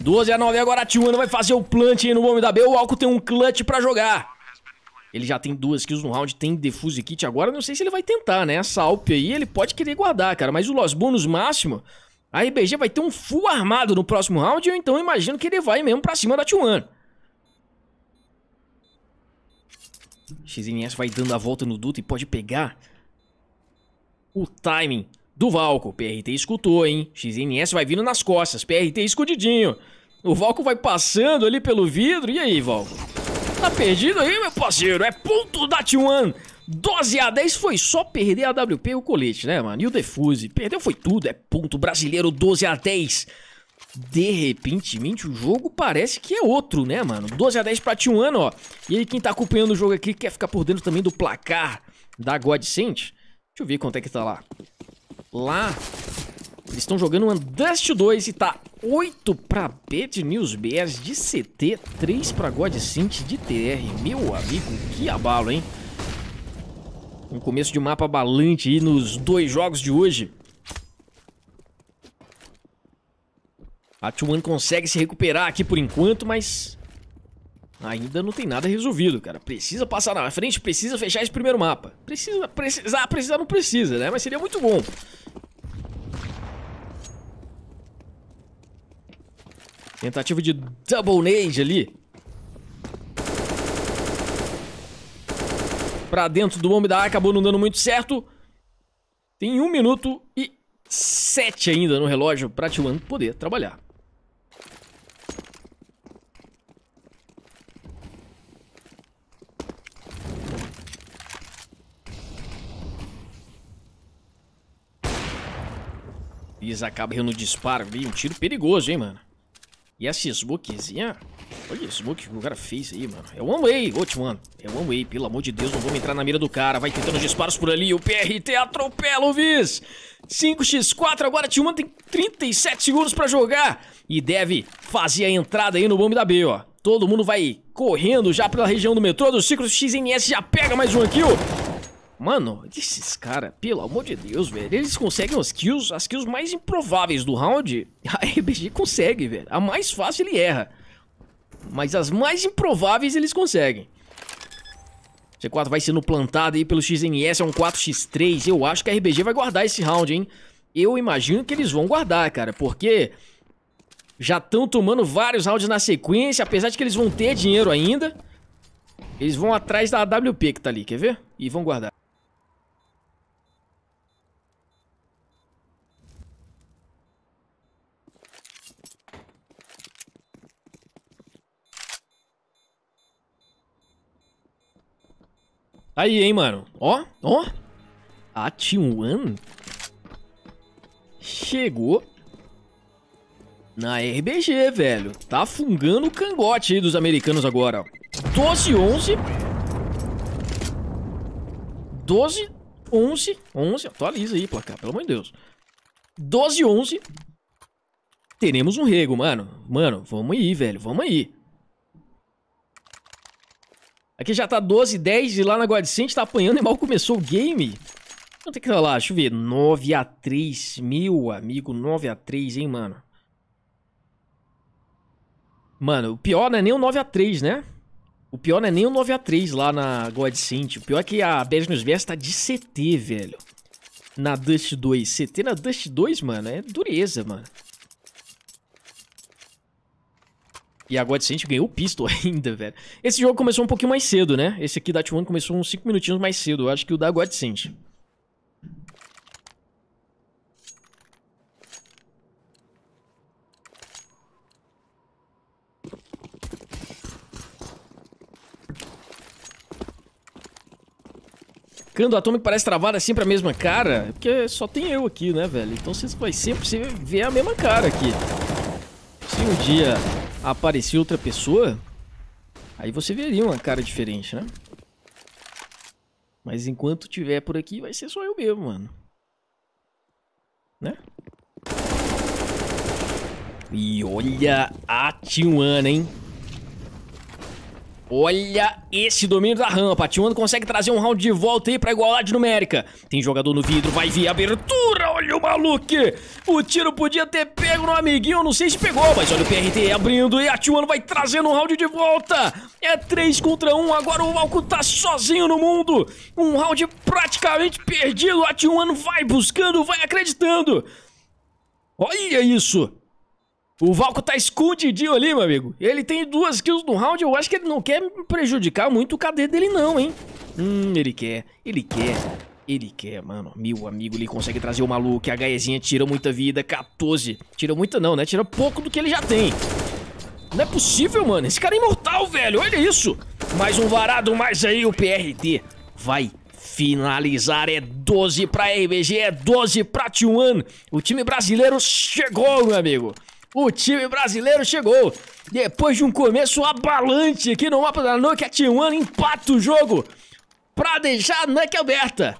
12 a 9, agora a Tijuana vai fazer o plant aí no homem da B. O Alco tem um clutch pra jogar. Ele já tem duas kills no round, tem defuse kit agora. Não sei se ele vai tentar, né? Essa Alp aí ele pode querer guardar, cara. Mas o Los Bônus máximo, a RBG vai ter um full armado no próximo round. Eu então imagino que ele vai mesmo pra cima da T1. XNS vai dando a volta no duto e pode pegar o timing do Valco. PRT escutou, hein? XNS vai vindo nas costas. PRT escondidinho. O Valco vai passando ali pelo vidro. E aí, Valco? Tá perdido aí, meu parceiro? É ponto da T1. 12 a 10 foi só perder a WP e o colete, né, mano? E o Defuse. Perdeu foi tudo. É ponto brasileiro 12 a 10. De repentemente o jogo parece que é outro, né, mano? 12 a 10 pra T1, ó. E aí quem tá acompanhando o jogo aqui quer ficar por dentro também do placar da Godsent. Deixa eu ver quanto é que tá lá. Lá eles estão jogando um Dust 2 e tá 8 pra B de News Bears, de CT, 3 pra God Synth de TR. Meu amigo, que abalo, hein? Um começo de mapa abalante aí nos dois jogos de hoje. A T1 consegue se recuperar aqui por enquanto, mas... Ainda não tem nada resolvido, cara. Precisa passar na frente, precisa fechar esse primeiro mapa. Precisa, precisar, ah, precisar não precisa, né? Mas seria muito bom. Tentativa de double nade ali. Pra dentro do bombe da A, acabou não dando muito certo. Tem 1 um minuto e 7 ainda no relógio pra T1 poder trabalhar. Isa acaba errando o disparo ali, um tiro perigoso, hein, mano. E essa smokezinha... Olha esse smoke que o cara fez aí, mano. É one way, Gold, mano. É one way, pelo amor de Deus, não vamos entrar na mira do cara. Vai tentando disparos por ali, o PRT atropela o Viz. 5x4, agora T1 tem 37 segundos pra jogar. E deve fazer a entrada aí no bombe da B, ó. Todo mundo vai correndo já pela região do metrô do Ciclo XNS, já pega mais um kill. Mano, esses caras, pelo amor de Deus, velho. Eles conseguem as kills, as kills mais improváveis do round. A RBG consegue, velho. A mais fácil ele erra. Mas as mais improváveis eles conseguem. C4 vai sendo plantado aí pelo XNS, é um 4x3. Eu acho que a RBG vai guardar esse round, hein? Eu imagino que eles vão guardar, cara, porque já estão tomando vários rounds na sequência, apesar de que eles vão ter dinheiro ainda. Eles vão atrás da AWP que tá ali, quer ver? E vão guardar. Aí, hein, mano. Ó, ó. A T1 chegou na RBG, velho. Tá fungando o cangote aí dos americanos agora. 12, 11. 12, 11. 11. Atualiza aí, placar, pelo amor de Deus. 12, 11. Teremos um rego, mano. Mano, vamos aí, velho. Vamos aí. Aqui já tá 12 10 e lá na Godsend tá apanhando e mal começou o game. Quanto é que tá lá? Deixa eu ver. 9 a 3 meu amigo. 9 a 3 hein, mano. Mano, o pior não é nem o 9 a 3 né? O pior não é nem o 9 a 3 lá na Godsend. O pior é que a Bad News Versa tá de CT, velho. Na Dust 2. CT na Dust 2, mano, é dureza, mano. E a God Sent ganhou o pistol ainda, velho. Esse jogo começou um pouquinho mais cedo, né? Esse aqui da T1 começou uns 5 minutinhos mais cedo, eu acho que o da God Sent. Cando Atomic parece travada assim é sempre a mesma cara. É porque só tem eu aqui, né, velho? Então você vai sempre ver a mesma cara aqui. Se um dia aparecer outra pessoa, aí você veria uma cara diferente, né? Mas enquanto tiver por aqui, vai ser só eu mesmo, mano. Né? E olha a Tijuana, hein? Olha esse domínio da rampa. T1 consegue trazer um round de volta aí pra igualdade numérica. Tem jogador no vidro, vai vir a abertura. Olha o maluco. O tiro podia ter pego no amiguinho, não sei se pegou, mas olha o PRT abrindo e a T1 vai trazendo um round de volta. É 3 contra 1, agora o Malco tá sozinho no mundo. Um round praticamente perdido. A T1 vai buscando, vai acreditando. Olha isso. O Valco tá escondidinho ali, meu amigo. Ele tem duas kills no round. Eu acho que ele não quer prejudicar muito o KD dele, não, hein? Hum, ele quer. Ele quer. Ele quer, mano. Meu amigo, ele consegue trazer o maluco. A HEzinha tira muita vida. 14. Tira muita não, né? Tira pouco do que ele já tem. Não é possível, mano. Esse cara é imortal, velho. Olha isso. Mais um varado, mais aí o PRT. Vai finalizar. É 12 pra RBG, é 12 pra T1. O time brasileiro chegou, meu amigo. O time brasileiro chegou. Depois de um começo abalante aqui no mapa da Nokia One, empata o jogo pra deixar a Nokia aberta.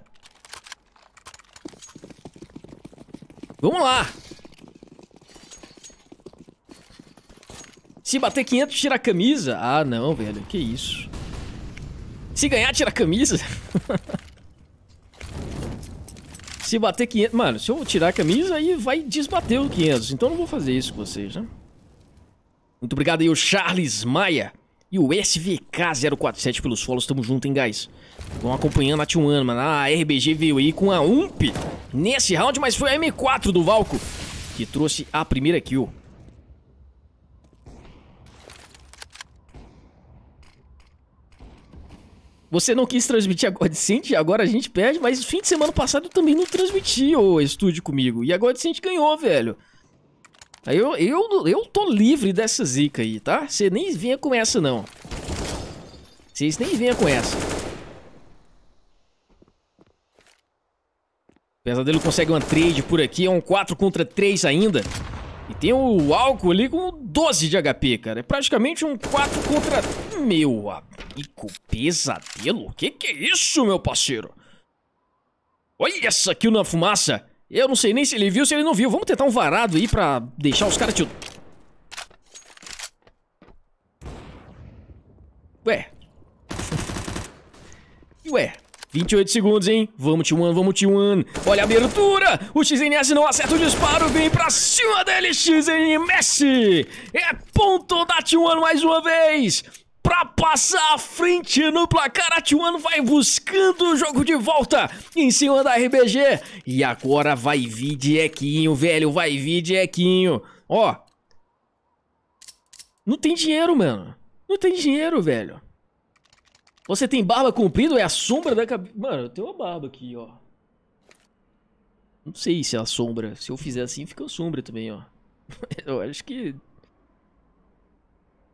Vamos lá. Se bater 500, tira a camisa. Ah, não, velho. Que isso. Se ganhar, tira a camisa. Se bater 500... Mano, se eu tirar a camisa, aí vai desbater o 500. Então eu não vou fazer isso com vocês, né? Muito obrigado aí, o Charles Maia. E o SVK047 pelos follows, tamo junto, hein, guys? Vão acompanhando ah, a T1, mano. A RBG veio aí com a UMP nesse round, mas foi a M4 do Valco que trouxe a primeira kill. Você não quis transmitir a Godsent, agora a gente perde, mas fim de semana passado eu também não transmiti o estúdio comigo. E a Godsent ganhou, velho. Aí eu, eu, eu tô livre dessa zica aí, tá? Você nem vinha com essa, não. Vocês nem vinham com essa. O pesadelo consegue uma trade por aqui, é um 4 contra 3 ainda. E tem o álcool ali com 12 de HP, cara. É praticamente um 4 contra... Meu amigo, pesadelo? Que que é isso, meu parceiro? Olha essa kill na fumaça. Eu não sei nem se ele viu, se ele não viu. Vamos tentar um varado aí pra deixar os caras... Te... Ué. Ué. 28 segundos, hein? Vamos, T1, vamos, T1. Olha a abertura! O XNS não acerta o disparo, vem pra cima dele, XNS! É ponto da T1 mais uma vez! Pra passar à frente no placar, a T1 vai buscando o jogo de volta em cima da RBG. E agora vai vir Diequinho, velho, vai vir Diequinho. Ó, não tem dinheiro, mano. Não tem dinheiro, velho. Você tem barba comprida ou é a sombra da cabeça? Mano, eu tenho uma barba aqui, ó. Não sei se é a sombra. Se eu fizer assim, fica a sombra também, ó. eu acho que...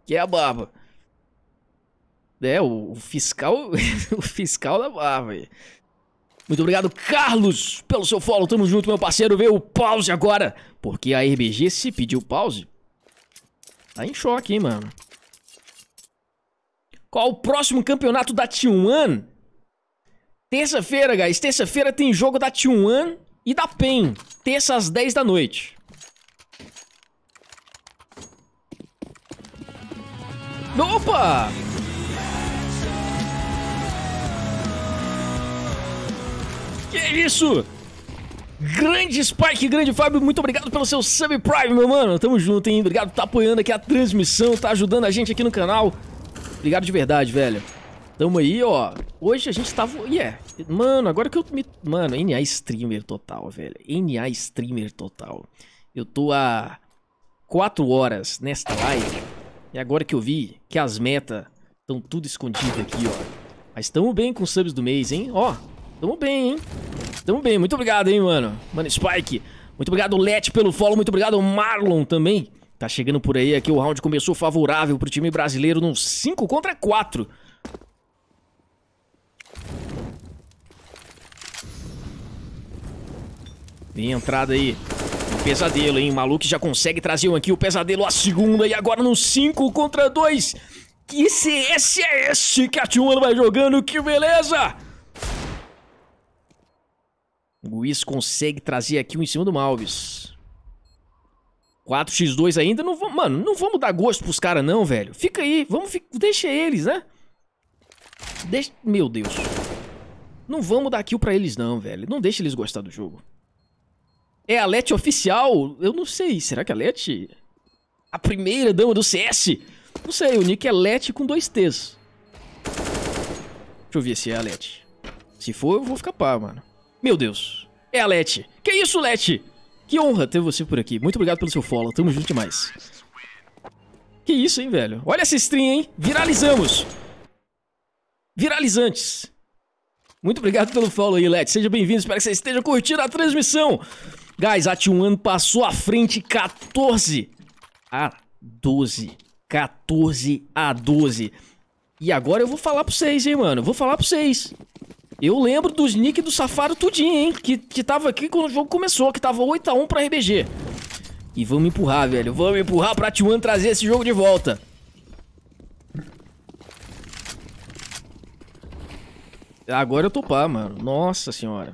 Que é a barba. É, o, fiscal... o fiscal da barba, aí. Muito obrigado, Carlos, pelo seu follow. Tamo junto, meu parceiro. Veio o pause agora. Porque a RBG se pediu pause. Tá em choque, hein, mano. Qual o próximo campeonato da T1? Terça-feira, guys. Terça-feira tem jogo da T1 e da PEN. Terça às 10 da noite. Opa! Que isso? Grande Spike, grande Fábio, muito obrigado pelo seu subprime, meu mano. Tamo junto, hein? Obrigado por tá apoiando aqui a transmissão, tá ajudando a gente aqui no canal. Obrigado de verdade, velho. Tamo aí, ó. Hoje a gente tava... Yeah. Mano, agora que eu me... Mano, NA streamer total, velho. NA streamer total. Eu tô há 4 horas nesta live. E agora que eu vi que as metas estão tudo escondidas aqui, ó. Mas tamo bem com os subs do mês, hein? Ó, tamo bem, hein? Tamo bem. Muito obrigado, hein, mano. Mano, Spike. Muito obrigado, Let, pelo follow. Muito obrigado, Marlon, também. Tá chegando por aí, aqui o round começou favorável pro time brasileiro num 5 contra 4. Vem entrada aí. o pesadelo, hein? O maluco já consegue trazer um aqui, o pesadelo a segunda e agora num 5 contra 2. Que CS é esse que a Tijuana vai jogando? Que beleza! O Luiz consegue trazer aqui um em cima do Malves. 4x2 ainda, não vamos, mano, não vamos dar gosto pros caras não, velho. Fica aí, vamos, fica, deixa eles, né? Deixa, meu Deus. Não vamos dar kill pra eles não, velho. Não deixa eles gostar do jogo. É a Let oficial? Eu não sei, será que é a Let... A primeira dama do CS? Não sei, o nick é Let com dois T's. Deixa eu ver se é a Let. Se for, eu vou ficar pá, mano. Meu Deus. É a Let. Que isso, Let? Que honra ter você por aqui. Muito obrigado pelo seu follow. Tamo junto demais. Que isso, hein, velho? Olha essa stream, hein? Viralizamos. Viralizantes. Muito obrigado pelo follow aí, Let. Seja bem-vindo. Espero que você esteja curtindo a transmissão. Guys, a T1 passou à frente 14 a 12. 14 a 12. E agora eu vou falar pra vocês, hein, mano. Vou falar pra vocês. Eu lembro dos nick do Safaro tudinho, hein? Que, que tava aqui quando o jogo começou, que tava 8x1 pra RBG. E vamos empurrar, velho. Vamos empurrar pra T1 trazer esse jogo de volta. Agora eu topar, mano. Nossa senhora.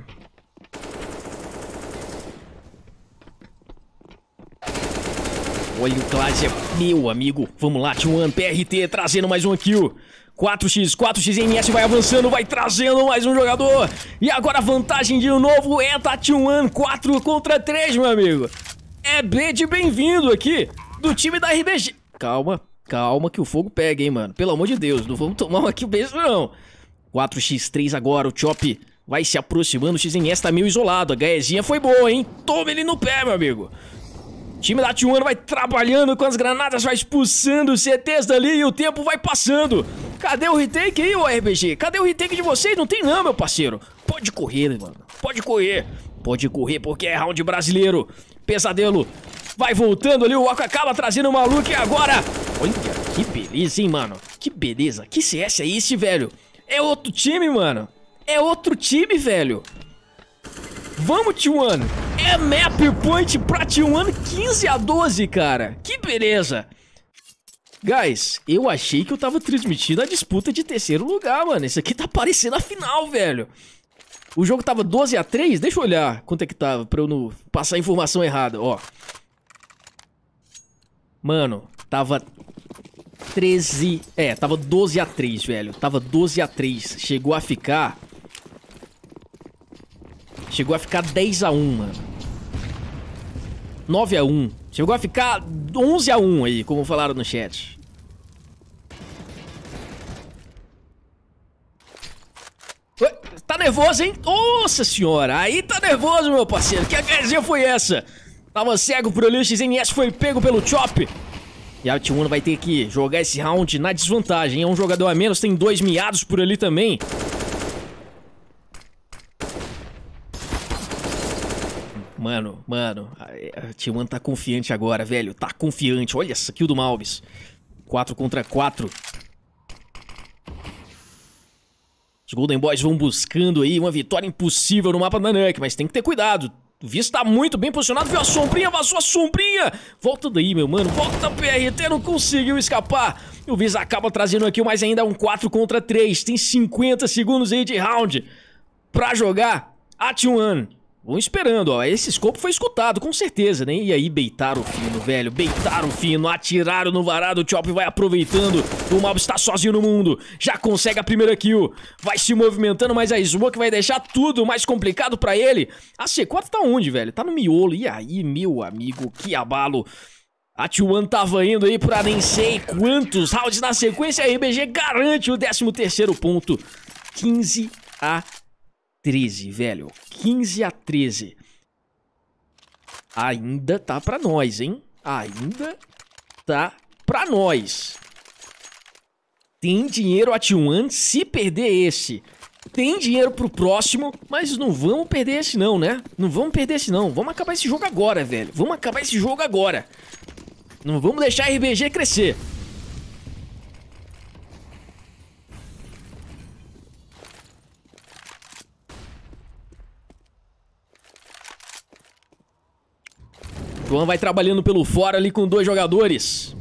Olha o Glazer, meu amigo. Vamos lá, T1, PRT, trazendo mais um kill. 4x, 4xNS vai avançando, vai trazendo mais um jogador. E agora a vantagem de novo é da T1, 4 contra 3, meu amigo. É de bem-vindo aqui do time da RBG. Calma, calma que o fogo pega, hein, mano. Pelo amor de Deus, não vamos tomar aqui o beijo, não. 4x3 agora, o Chop vai se aproximando. O XNS tá meio isolado, a gaezinha foi boa, hein. Toma ele no pé, meu amigo. O time da T1 vai trabalhando com as granadas, vai expulsando os CTs dali e o tempo vai passando. Cadê o retake aí, ô RBG? Cadê o retake de vocês? Não tem não, meu parceiro. Pode correr, mano. Pode correr. Pode correr, porque é round brasileiro. Pesadelo. Vai voltando ali, o Waka acaba trazendo o maluco e agora... Olha, que beleza, hein, mano. Que beleza. Que CS é esse, velho? É outro time, mano. É outro time, velho. Vamos, T1. É map point pra T1 15 a 12, cara. Que beleza. Guys, eu achei que eu tava transmitindo a disputa de terceiro lugar, mano. Isso aqui tá parecendo a final, velho. O jogo tava 12 a 3 Deixa eu olhar quanto é que tava pra eu não passar a informação errada, ó. Mano, tava 13... É, tava 12 a 3 velho. Tava 12 a 3 Chegou a ficar... Chegou a ficar 10 a 1 mano. 9 a 1 Chegou a ficar 11 a 1 aí, como falaram no chat. Tá nervoso, hein? Nossa senhora, aí tá nervoso, meu parceiro. Que agressão foi essa? Tava cego por ali, o XNS foi pego pelo Chop. E a T1 vai ter que jogar esse round na desvantagem. É um jogador a menos, tem dois miados por ali também. Mano, mano, T1 tá confiante agora, velho. Tá confiante. Olha essa kill do Malbis. 4 contra 4. Os Golden Boys vão buscando aí uma vitória impossível no mapa da Nuke, mas tem que ter cuidado. O Viz tá muito bem posicionado, viu a sombrinha, vazou a sombrinha. Volta daí, meu mano, volta PRT, não conseguiu escapar. O Viz acaba trazendo aqui, mas ainda é um 4 contra 3. Tem 50 segundos aí de round pra jogar. T1. Vão esperando, ó. Esse escopo foi escutado, com certeza, né? E aí beitaram o fino, velho. Beitaram o fino, atiraram no varado. O Chop vai aproveitando. O Mob está sozinho no mundo. Já consegue a primeira kill. Vai se movimentando, mas a Smoke vai deixar tudo mais complicado pra ele. A C4 tá onde, velho? Tá no miolo. E aí, meu amigo, que abalo. A T1 tava indo aí pra nem sei quantos rounds na sequência. A RBG garante o 13 ponto. 15 a 13, velho. 15 a 13. Ainda tá pra nós, hein? Ainda tá pra nós. Tem dinheiro at one se perder esse. Tem dinheiro pro próximo, mas não vamos perder esse não, né? Não vamos perder esse não. Vamos acabar esse jogo agora, velho. Vamos acabar esse jogo agora. Não vamos deixar a RBG crescer. João vai trabalhando pelo fora ali com dois jogadores.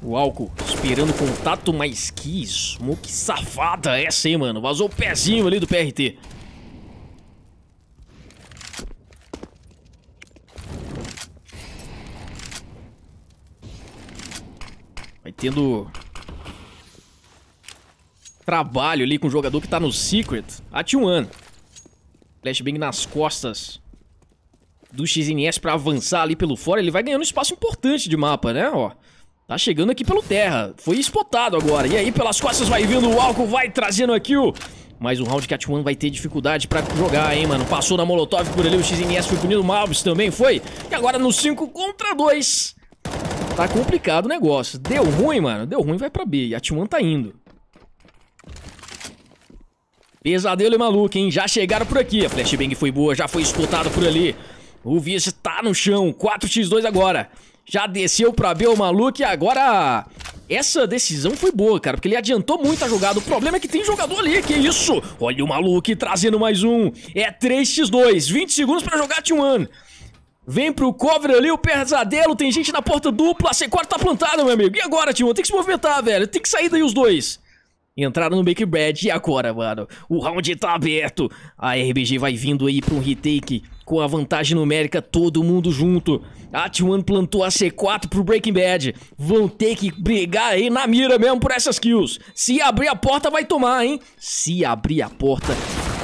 O álcool esperando contato, mas que smoke safada é essa, hein, mano. Vazou o pezinho ali do PRT. Vai tendo trabalho ali com o jogador que tá no Secret. A T1. Flashbang nas costas do XNS para avançar ali pelo fora, ele vai ganhando espaço importante de mapa, né, ó. Tá chegando aqui pelo terra, foi expotado agora, e aí pelas costas vai vindo o álcool, vai trazendo aqui o... Mas o Round Cat One vai ter dificuldade pra jogar, hein, mano. Passou na Molotov por ali, o XNS foi punido, o Malves também foi. E agora no 5 contra 2. Tá complicado o negócio. Deu ruim, mano. Deu ruim, vai pra B. E a T1 tá indo. Pesadelo e maluco, hein? Já chegaram por aqui. A flashbang foi boa, já foi expotado por ali. O Viz tá no chão, 4x2 agora. Já desceu pra B o maluco e agora... Essa decisão foi boa, cara, porque ele adiantou muito a jogada. O problema é que tem jogador ali, que isso? Olha o maluco trazendo mais um. É 3x2, 20 segundos pra jogar T1. Vem pro cover ali, o pesadelo, tem gente na porta dupla, a C4 tá plantada, meu amigo. E agora, Timon? Tem que se movimentar, velho. Tem que sair daí os dois. Entraram no Make Bread. E agora, mano? O round tá aberto. A RBG vai vindo aí pra um retake com a vantagem numérica, todo mundo junto. A T1 plantou a C4 pro Breaking Bad. Vão ter que brigar aí na mira mesmo por essas kills. Se abrir a porta, vai tomar, hein? Se abrir a porta,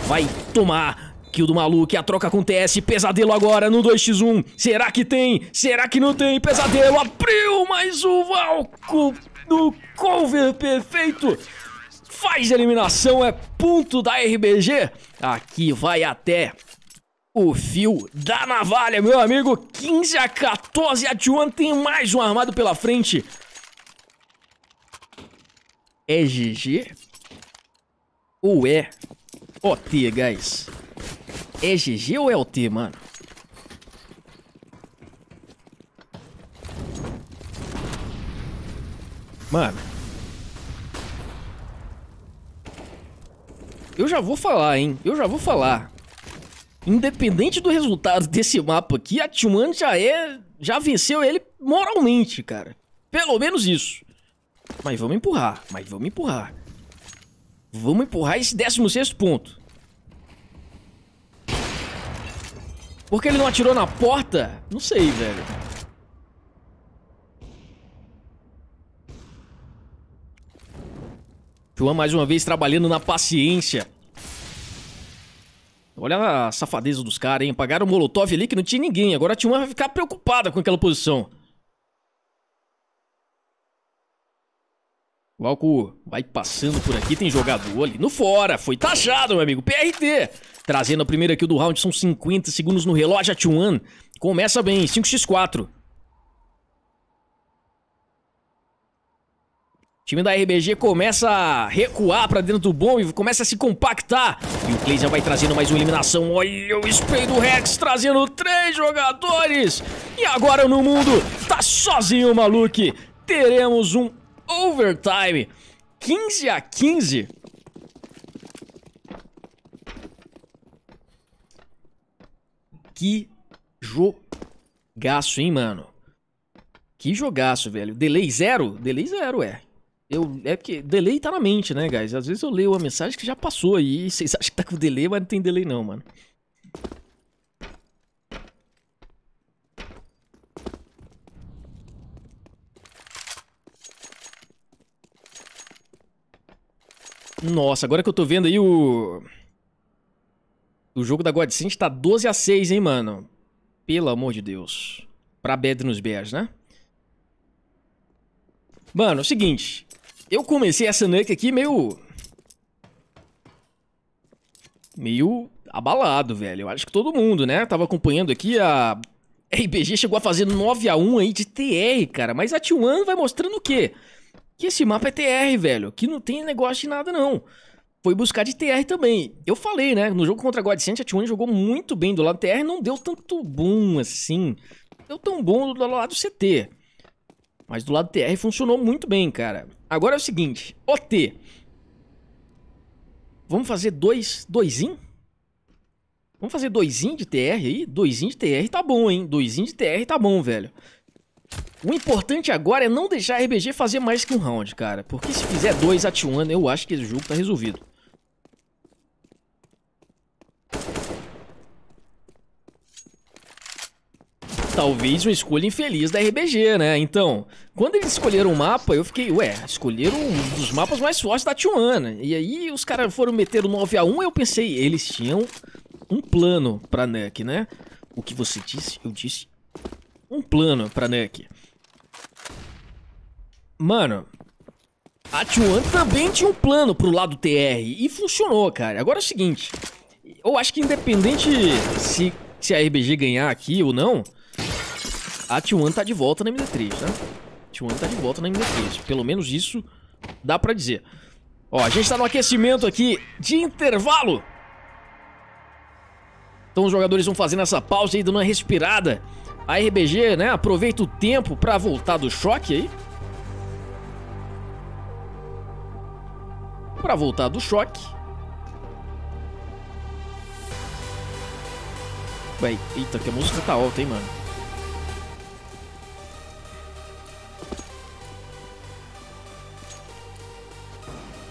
vai tomar kill do maluco, a troca acontece, pesadelo agora no 2x1, será que tem? Será que não tem? Pesadelo abriu mais um Valco do cover perfeito, faz eliminação, é ponto da RBG, aqui vai até o fio da navalha, meu amigo. 15 a 14, a T1 tem mais um armado pela frente. É GG? Ou é OT, guys? É GG ou é OT, mano? Mano. Eu já vou falar, hein? Eu já vou falar independente do resultado desse mapa aqui, a T1 já é. Já venceu ele moralmente, cara. Pelo menos isso. Mas vamos empurrar, mas vamos empurrar. Vamos empurrar esse 16 ponto. Porque ele não atirou na porta? Não sei, velho. Juan mais uma vez trabalhando na paciência. Olha a safadeza dos caras, hein? Pagaram o Molotov ali que não tinha ninguém. Agora a T1 vai ficar preocupada com aquela posição. O Alco vai passando por aqui, tem jogador ali no fora, foi taxado, meu amigo, PRT. Trazendo a primeira kill do round, são 50 segundos no relógio, a T1 começa bem, 5x4. O time da RBG começa a recuar pra dentro do bom e começa a se compactar. E o Clayson vai trazendo mais uma eliminação. Olha o spray do Rex trazendo três jogadores. E agora no mundo, tá sozinho o Maluque. Teremos um overtime. 15 a 15. Que jogaço, hein, mano? Que jogaço, velho. Delay zero? Delay zero, é. Eu, é porque delay tá na mente, né, guys? Às vezes eu leio uma mensagem que já passou aí, vocês acham que tá com delay, mas não tem delay não, mano. Nossa, agora que eu tô vendo aí o... O jogo da Godsend tá 12 a 6, hein, mano? Pelo amor de Deus. Pra nos Bears, né? Mano, é o seguinte. Eu comecei essa Nuke aqui meio... Meio abalado, velho. Eu acho que todo mundo, né? Tava acompanhando aqui a... RBG chegou a fazer 9x1 aí de TR, cara. Mas a T1 vai mostrando o quê? Que esse mapa é TR, velho. Que não tem negócio de nada, não. Foi buscar de TR também. Eu falei, né? No jogo contra a Godsent, a T1 jogou muito bem do lado do TR. Não deu tanto boom assim. Deu tão bom do lado do CT. Mas do lado TR funcionou muito bem, cara. Agora é o seguinte, OT. Vamos fazer dois, doisinho? Vamos fazer doisinho de TR aí? Doisinho de TR tá bom, hein? Doisinho de TR tá bom, velho. O importante agora é não deixar a RBG fazer mais que um round, cara. Porque se fizer dois atiando, eu acho que esse jogo tá resolvido. talvez uma escolha infeliz da RBG, né? Então, quando eles escolheram o mapa, eu fiquei, ué, escolheram um dos mapas mais fortes da T1. E aí os caras foram meter o 9x1 eu pensei, eles tinham um plano pra NEC, né? O que você disse? Eu disse um plano pra NEC. Mano, a T1 também tinha um plano pro lado TR e funcionou, cara. Agora é o seguinte, eu acho que independente se se a RBG ganhar aqui ou não, a T1 tá de volta na MD3, tá? T1 tá de volta na MD3. Pelo menos isso dá pra dizer. Ó, a gente tá no aquecimento aqui de intervalo. Então os jogadores vão fazendo essa pausa aí, dando uma respirada. A RBG, né, aproveita o tempo pra voltar do choque aí. Pra voltar do choque. Vai, eita, que a música tá alta, hein, mano.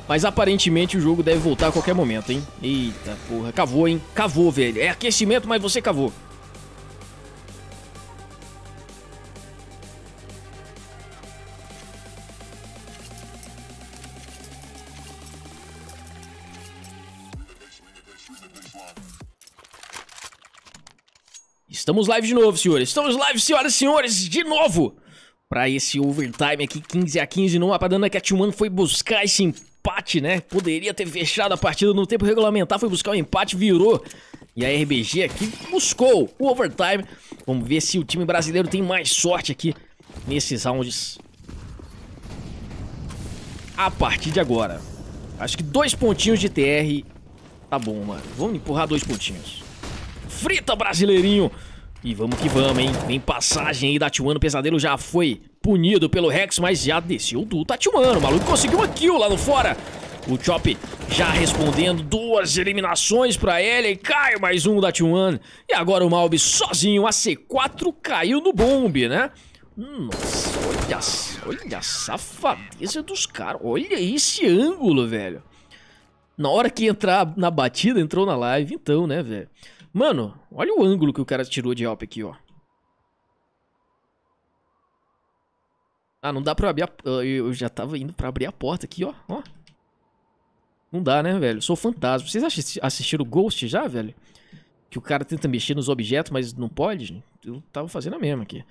Mas aparentemente o jogo deve voltar a qualquer momento, hein? Eita porra, cavou, hein? Cavou, velho. É aquecimento, mas você cavou. Estamos live de novo, senhores. Estamos live, senhoras e senhores, de novo! Pra esse overtime aqui, 15 a 15 no mapa da Cat é One foi buscar esse empate, né? Poderia ter fechado a partida no tempo regulamentar, foi buscar o um empate, virou. E a RBG aqui buscou o overtime. Vamos ver se o time brasileiro tem mais sorte aqui nesses rounds. A partir de agora. Acho que dois pontinhos de TR tá bom, mano. Vamos empurrar dois pontinhos. Frita, brasileirinho! E vamos que vamos, hein? Vem passagem aí da T1, o Pesadelo já foi punido pelo Rex, mas já desceu do Tatiumano. O maluco conseguiu uma kill lá no fora. O Chop já respondendo, duas eliminações pra ele e cai mais um da T1. E agora o Malbi sozinho, a C4 caiu no bombe, né? Nossa, olha, olha a safadeza dos caras. Olha esse ângulo, velho. Na hora que entrar na batida, entrou na live, então, né, velho? Mano, olha o ângulo que o cara tirou de Alp aqui, ó. Ah, não dá pra abrir a... Eu já tava indo pra abrir a porta aqui, ó. ó. Não dá, né, velho? Sou fantasma. Vocês assistiram Ghost já, velho? Que o cara tenta mexer nos objetos, mas não pode? Eu tava fazendo a mesma aqui.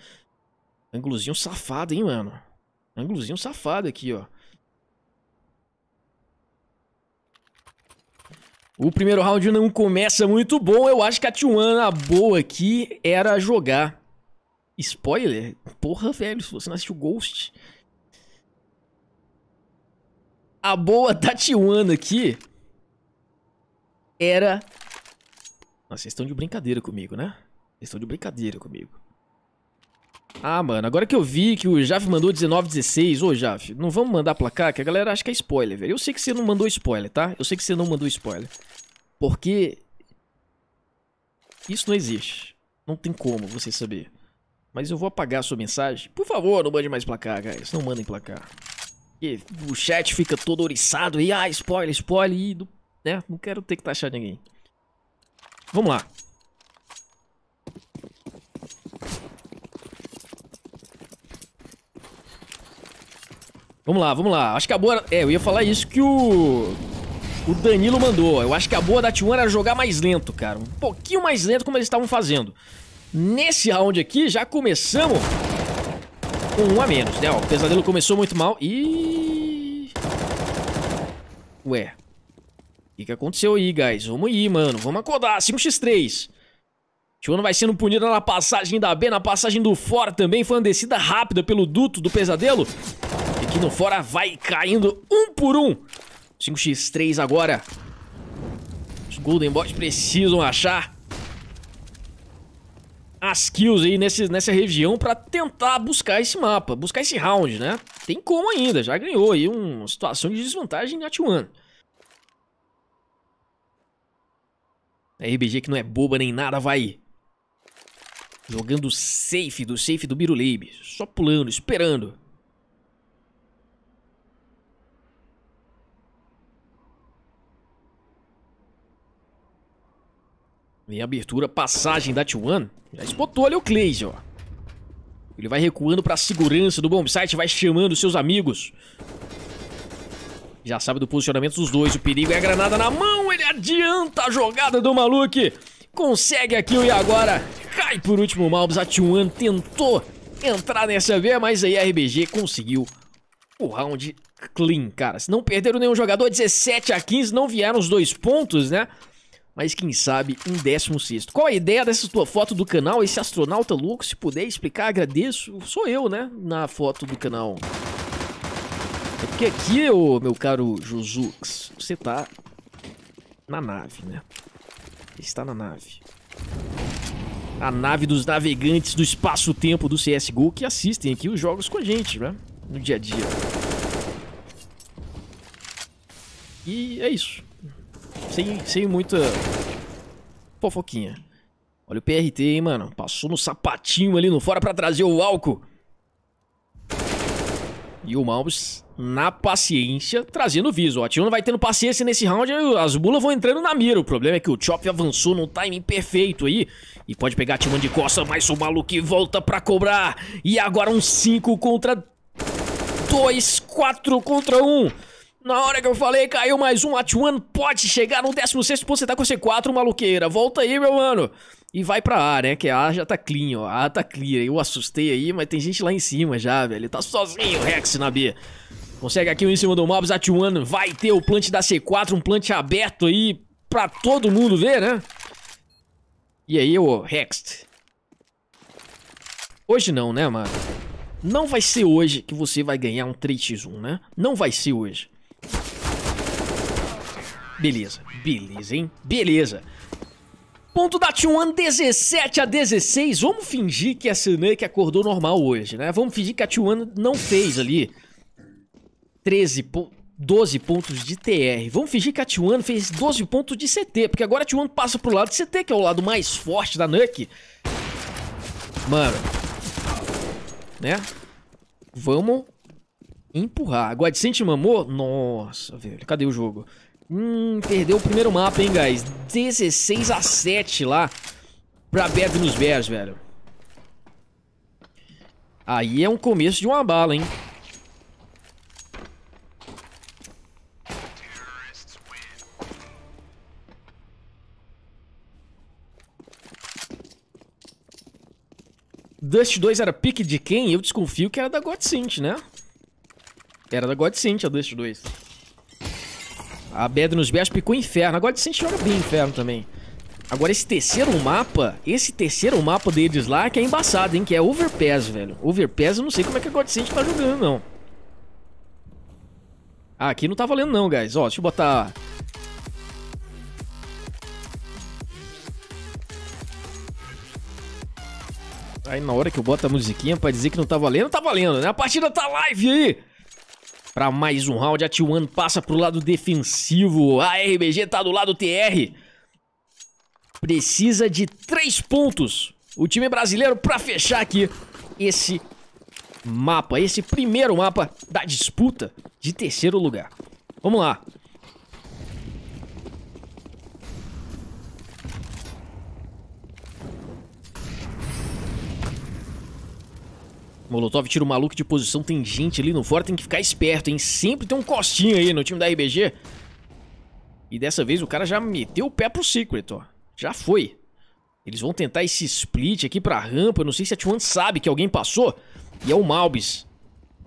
Ângulozinho safado, hein, mano? Ângulozinho safado aqui, ó. O primeiro round não começa muito bom. Eu acho que a T1 a boa aqui era jogar. Spoiler? Porra, velho, se você não assistiu Ghost. A boa da T1 aqui era. Nossa, vocês estão de brincadeira comigo, né? Vocês estão de brincadeira comigo. Ah, mano, agora que eu vi que o Jaf mandou 1916, ô Jaf, não vamos mandar placar, que a galera acha que é spoiler, velho. Eu sei que você não mandou spoiler, tá? Eu sei que você não mandou spoiler. Porque isso não existe. Não tem como você saber. Mas eu vou apagar a sua mensagem. Por favor, não mande mais placar, guys. Não mandem placar. E o chat fica todo oriçado e ah, spoiler, spoiler, e, né? Não quero ter que taxar ninguém. Vamos lá. Vamos lá, vamos lá. Acho que a boa... É, eu ia falar isso que o... O Danilo mandou. Eu acho que a boa da T1 era jogar mais lento, cara. Um pouquinho mais lento como eles estavam fazendo. Nesse round aqui, já começamos com um a menos, né? Ó, o Pesadelo começou muito mal e... Ué. O que, que aconteceu aí, guys? Vamos aí, mano. Vamos acordar. 5x3. T1 vai sendo punida na passagem da B, na passagem do fora também. Foi uma descida rápida pelo duto do Pesadelo aqui no fora vai caindo um por um. 5x3 agora. Os Golden Boys precisam achar as kills aí nesse, nessa região para tentar buscar esse mapa, buscar esse round, né? Tem como ainda, já ganhou aí uma situação de desvantagem em Atuan. A RBG que não é boba nem nada, vai jogando safe do safe do Biruleib, só pulando, esperando. Vem a abertura, passagem da T1. Já espotou ali o Clayze, ó. Ele vai recuando pra segurança do bombsite, vai chamando seus amigos. Já sabe do posicionamento dos dois, o perigo é a granada na mão, ele adianta a jogada do Maluque. Consegue aqui e agora cai por último o Malbus, a T1 tentou entrar nessa V, mas aí a RBG conseguiu o round clean, cara. Se não perderam nenhum jogador, 17 a 15, não vieram os dois pontos, né? mas quem sabe um décimo sexto. Qual a ideia dessa tua foto do canal? Esse astronauta louco, se puder explicar, agradeço. Sou eu, né? Na foto do canal. É porque aqui, ô, meu caro Josux, você tá na nave, né? Está na nave. A nave dos navegantes do espaço-tempo do CSGO que assistem aqui os jogos com a gente, né? No dia a dia. E é isso. Sem, sem muita fofoquinha. Olha o PRT, hein, mano. Passou no sapatinho ali no fora pra trazer o álcool. E o Malmes, na paciência, trazendo o viso. O Atinho não vai tendo paciência nesse round, as bulas vão entrando na mira. O problema é que o Chop avançou num timing perfeito aí. E pode pegar Timão de costa, mas o maluco volta pra cobrar. E agora um 5 contra 2, 4 contra 1. Um. Na hora que eu falei, caiu mais um. At One pode chegar no 16 ponto. Você tá com C4, maluqueira. Volta aí, meu mano. E vai pra A, né? Que a A já tá clean, ó. A, a tá clear. Eu assustei aí, mas tem gente lá em cima já, velho. Tá sozinho o Rex na B. Consegue aqui um em cima do Mobs. At One vai ter o plant da C4. Um plant aberto aí pra todo mundo ver, né? E aí, o Rex. Hoje não, né, mano? Não vai ser hoje que você vai ganhar um 3x1, né? Não vai ser hoje. Beleza, beleza, hein? Beleza. Ponto da T1 17 a 16. Vamos fingir que a Snake é acordou normal hoje, né? Vamos fingir que a T1 não fez ali 13 12 pontos de TR. Vamos fingir que a T1 fez 12 pontos de CT, porque agora a T1 passa pro lado de CT, que é o lado mais forte da Nuke. Mano. Né? Vamos Empurrar. A Guadicente mamou? Nossa, velho. Cadê o jogo? Hum, perdeu o primeiro mapa, hein, guys. 16 a 7 lá pra nos Bears, velho. Aí é um começo de uma bala, hein. Dust 2 era pique de quem? Eu desconfio que era da Godsint, né? Era da God Synth a 2x2. A Bad nos Bash picou inferno. A God Synth joga bem inferno também. Agora, esse terceiro mapa, esse terceiro mapa deles lá que é embaçado, hein? Que é Overpass, velho. Overpass, eu não sei como é que a God Synth tá jogando, não. Ah, aqui não tá valendo não, guys. Ó, deixa eu botar... Aí na hora que eu boto a musiquinha pra dizer que não tá valendo, tá valendo, né? A partida tá live aí! para mais um round. A T1 passa pro lado defensivo. A RBG tá do lado TR. Precisa de três pontos o time brasileiro para fechar aqui esse mapa, esse primeiro mapa da disputa de terceiro lugar. Vamos lá. Molotov tira o maluco de posição, tem gente ali no fora, tem que ficar esperto, hein? Sempre tem um costinho aí no time da RBG. E dessa vez o cara já meteu o pé pro Secret, ó. Já foi. Eles vão tentar esse split aqui pra rampa. Eu não sei se a T1 sabe que alguém passou. E é o Malbis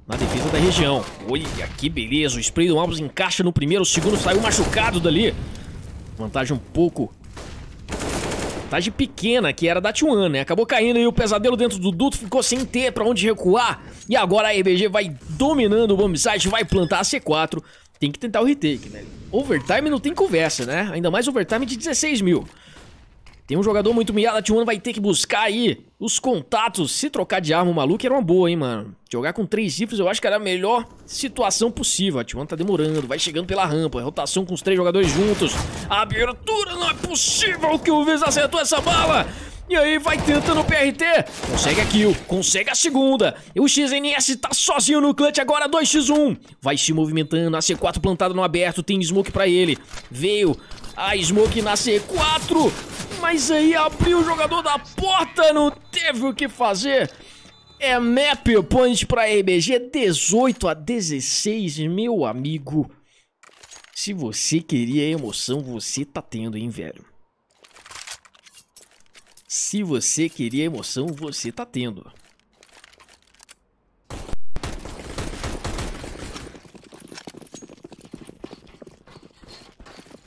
na defesa da região. Olha que beleza. O spray do Malbis encaixa no primeiro, o segundo saiu machucado dali. Vantagem um pouco Vantagem pequena que era da T1, né? Acabou caindo e o pesadelo dentro do duto ficou sem ter pra onde recuar. E agora a EBG vai dominando o bombsite, vai plantar a C4. Tem que tentar o retake, né? Overtime não tem conversa, né? Ainda mais overtime de 16 mil. Tem um jogador muito a T1 vai ter que buscar aí os contatos. Se trocar de arma, o maluco era uma boa, hein, mano. Jogar com três rifles eu acho que era a melhor situação possível. A T1 tá demorando, vai chegando pela rampa. Rotação com os três jogadores juntos. abertura, não é possível que o Viz acertou essa bala. E aí vai tentando o PRT. Consegue a kill, consegue a segunda. E o XNS tá sozinho no clutch agora, 2x1. Vai se movimentando, a C4 plantada no aberto, tem smoke pra ele. Veio a smoke na C4 mas aí abriu o jogador da porta, não teve o que fazer. É map point para RBG 18 a 16, meu amigo. Se você queria emoção, você tá tendo, hein, velho. Se você queria emoção, você tá tendo.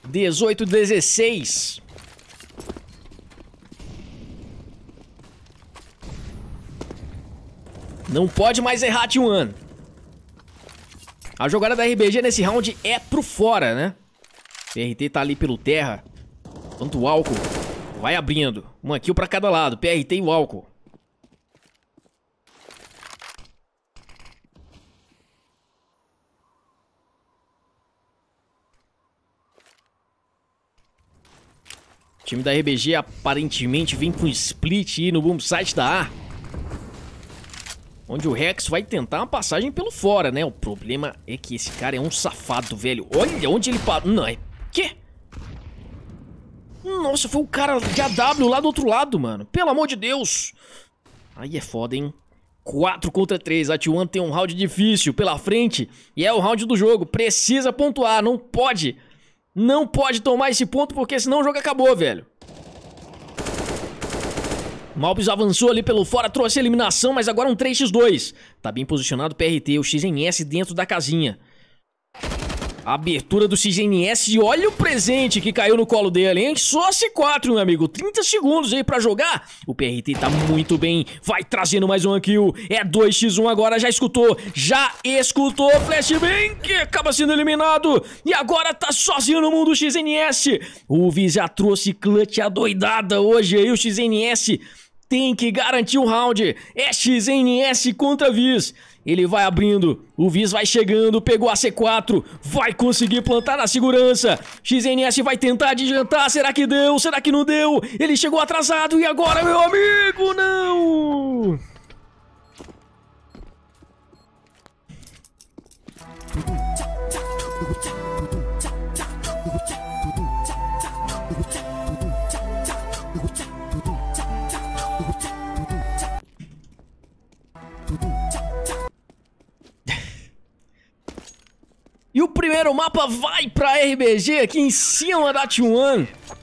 Dezoito, dezesseis. Não pode mais errar, T1. A jogada da RBG nesse round é pro fora, né? PRT tá ali pelo terra. Quanto o álcool. Vai abrindo. Uma kill pra cada lado. PRT e o álcool. O time da RBG aparentemente vem com split no boom site da A. Onde o Rex vai tentar uma passagem pelo fora, né? O problema é que esse cara é um safado, velho. Olha onde ele parou. Não, é... Quê? Nossa, foi o cara de AW lá do outro lado, mano. Pelo amor de Deus. Aí é foda, hein? 4 contra 3, a T1 tem um round difícil pela frente e é o round do jogo, precisa pontuar, não pode, não pode tomar esse ponto porque senão o jogo acabou, velho. Malbis avançou ali pelo fora, trouxe a eliminação, mas agora um 3x2. Tá bem posicionado o PRT, o XNS dentro da casinha. Abertura do XNS e olha o presente que caiu no colo dele, hein? Só C4, meu amigo. 30 segundos aí pra jogar. O PRT tá muito bem. Vai trazendo mais um kill. É 2x1 agora, já escutou. Já escutou. Flashbang. acaba sendo eliminado. E agora tá sozinho no mundo o XNS. O Viz já trouxe clutch adoidada hoje aí. O XNS tem que garantir o um round. É XNS contra Viz. Ele vai abrindo, o Viz vai chegando, pegou a C4, vai conseguir plantar na segurança. XNS vai tentar adiantar, será que deu? Será que não deu? Ele chegou atrasado e agora, meu amigo, não! Tchau, tchau, tchau. E o primeiro mapa vai pra RBG aqui em cima da T1.